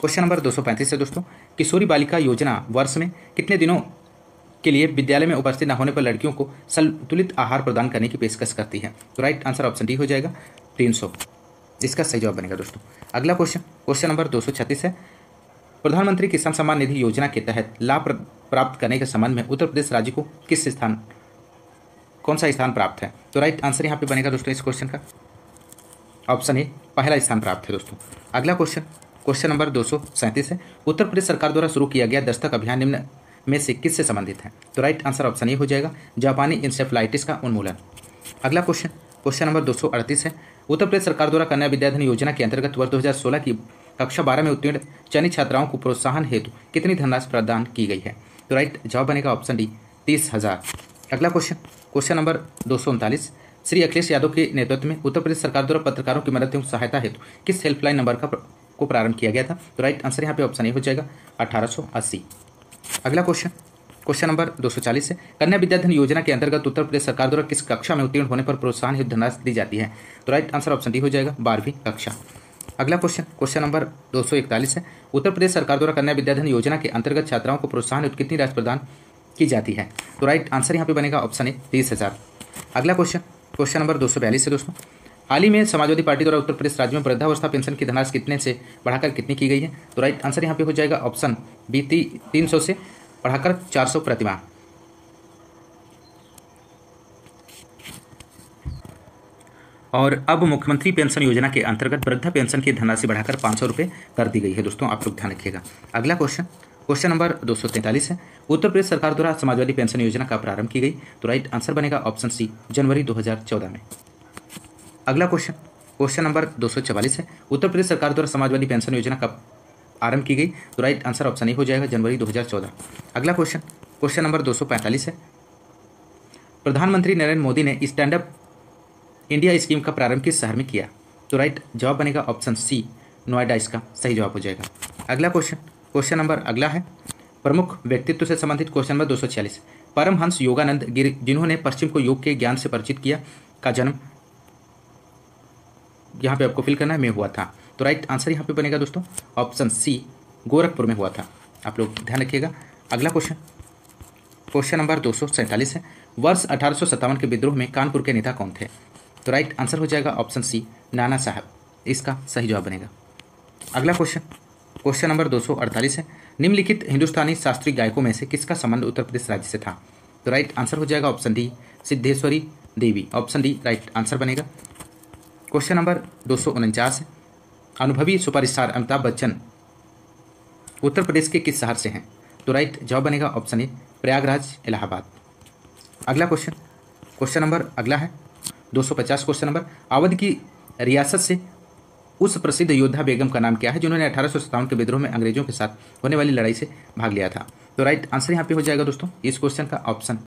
क्वेश्चन नंबर 235 है दोस्तों किशोरी बालिका योजना वर्ष में कितने दिनों के लिए विद्यालय में उपस्थित न होने पर लड़कियों को संतुलित आहार प्रदान करने की पेशकश करती है तो राइट आंसर ऑप्शन डी हो जाएगा तीन इसका सही जवाब बनेगा दोस्तों अगला क्वेश्चन क्वेश्चन नंबर दो है प्रधानमंत्री किसान सम्मान निधि योजना के तहत लाभ प्राप्त करने के संबंध में उत्तर प्रदेश राज्य को किस स्थान कौन सा स्थान प्राप्त है तो राइट आंसर यहाँ पे बनेगा दोस्तों इस क्वेश्चन का ऑप्शन ए पहला स्थान प्राप्त है दोस्तों अगला क्वेश्चन क्वेश्चन नंबर दो है उत्तर प्रदेश सरकार द्वारा शुरू किया गया दस्तक अभियान निम्न में से किस से संबंधित है तो राइट आंसर ऑप्शन ए हो जाएगा जापानी इंसेफ्लाइटिस का उन्मूलन अगला क्वेश्चन क्वेश्चन नंबर दो है उत्तर प्रदेश सरकार द्वारा कन्या विद्याधन योजना के अंतर्गत वर्ष दो की कक्षा बारह में उत्तीर्ण चयनित छात्राओं को प्रोत्साहन हेतु कितनी धनराशि प्रदान की गई है तो राइट जवाब बनेगा ऑप्शन डी तीस हज़ार अगला क्वेश्चन क्वेश्चन नंबर दो श्री अखिलेश यादव के नेतृत्व में उत्तर प्रदेश सरकार द्वारा पत्रकारों की मदद एवं सहायता हेतु किस हेल्पलाइन नंबर का को प्रारंभ किया गया था तो राइट आंसर यहाँ पे ऑप्शन ए हो जाएगा 1880 अगला क्वेश्चन क्वेश्चन नंबर 240 है कन्या विद्याधन योजना के अंतर्गत उत्तर प्रदेश सरकार द्वारा किस कक्षा में उत्तीर्ण होने पर प्रोत्साहन हेतु धनराशि दी जाती है तो राइट आंसर ऑप्शन डी हो जाएगा बारहवीं कक्षा अगला क्वेश्चन क्वेश्चन नंबर 241 है उत्तर प्रदेश सरकार द्वारा कन्या विद्याधन योजना के अंतर्गत छात्राओं को प्रोत्साहन हेतु कितनी राशि प्रदान की जाती है तो राइट आंसर यहाँ पे बनेगा ऑप्शन ए तीस हज़ार अगला क्वेश्चन क्वेश्चन नंबर दो सौ बयालीस है दोस्तों हाल ही में समाजवादी पार्टी द्वारा उत्तर प्रदेश राज्य में वृद्धावस्था पेंशन की धनराशि कितने से बढ़ाकर कितनी की गई है तो राइट आंसर यहाँ पे हो जाएगा ऑप्शन बी तीन सौ से बढ़ाकर 400 प्रतिमा और अब मुख्यमंत्री पेंशन योजना के अंतर्गत वृद्धा पेंशन की धनराशि बढ़ाकर पाँच सौ रुपये कर दी गई है दोस्तों आप लोग ध्यान रखिएगा अगला क्वेश्चन क्वेश्चन नंबर दो सौ तैंतालीस है उत्तर प्रदेश सरकार द्वारा समाजवादी पेंशन योजना का प्रारंभ की गई तो राइट आंसर बनेगा ऑप्शन सी जनवरी 2014 में अगला क्वेश्चन क्वेश्चन नंबर दो है उत्तर प्रदेश सरकार द्वारा समाजवादी पेंशन योजना का आरंभ की गई तो राइट आंसर ऑप्शन ए हो जाएगा जनवरी 2014 अगला क्वेश्चन क्वेश्चन नंबर 245 है प्रधानमंत्री नरेंद्र मोदी ने स्टैंड अप इंडिया स्कीम का प्रारंभ किस शहर में किया तो राइट जवाब बनेगा ऑप्शन सी नोएडा इसका सही जवाब हो जाएगा अगला क्वेश्चन क्वेश्चन नंबर अगला है प्रमुख व्यक्तित्व से संबंधित क्वेश्चन नंबर दो परमहंस योगानंद गिर जिन्होंने पश्चिम को योग के ज्ञान से परिचित किया का जन्म यहाँ पे आपको फिल करना है मैं हुआ था तो राइट आंसर यहाँ पे बनेगा दोस्तों ऑप्शन सी गोरखपुर में हुआ था आप लोग ध्यान रखिएगा अगला क्वेश्चन क्वेश्चन नंबर दो है वर्ष अठारह के विद्रोह में कानपुर के नेता कौन थे तो राइट आंसर हो जाएगा ऑप्शन सी नाना साहब इसका सही जवाब बनेगा अगला क्वेश्चन क्वेश्चन नंबर 248 है निम्नलिखित हिंदुस्तानी शास्त्रीय गायकों में से किसका संबंध उत्तर प्रदेश राज्य से था तो राइट आंसर हो जाएगा option D Siddheshwari Devi option D right answer बनेगा क्वेश्चन नंबर दो है अनुभवी सुपरस्टार अमिताभ बच्चन उत्तर प्रदेश के किस शहर से हैं तो राइट जवाब बनेगा ऑप्शन ए प्रयागराज इलाहाबाद अगला क्वेश्चन क्वेश्चन नंबर अगला है 250 क्वेश्चन नंबर अवध की रियासत से उस प्रसिद्ध योद्धा बेगम का नाम क्या है जिन्होंने अठारह के विद्रोह में अंग्रेजों के साथ होने वाली लड़ाई से भाग लिया था तो राइट आंसर यहाँ पे हो जाएगा दोस्तों इस क्वेश्चन का ऑप्शन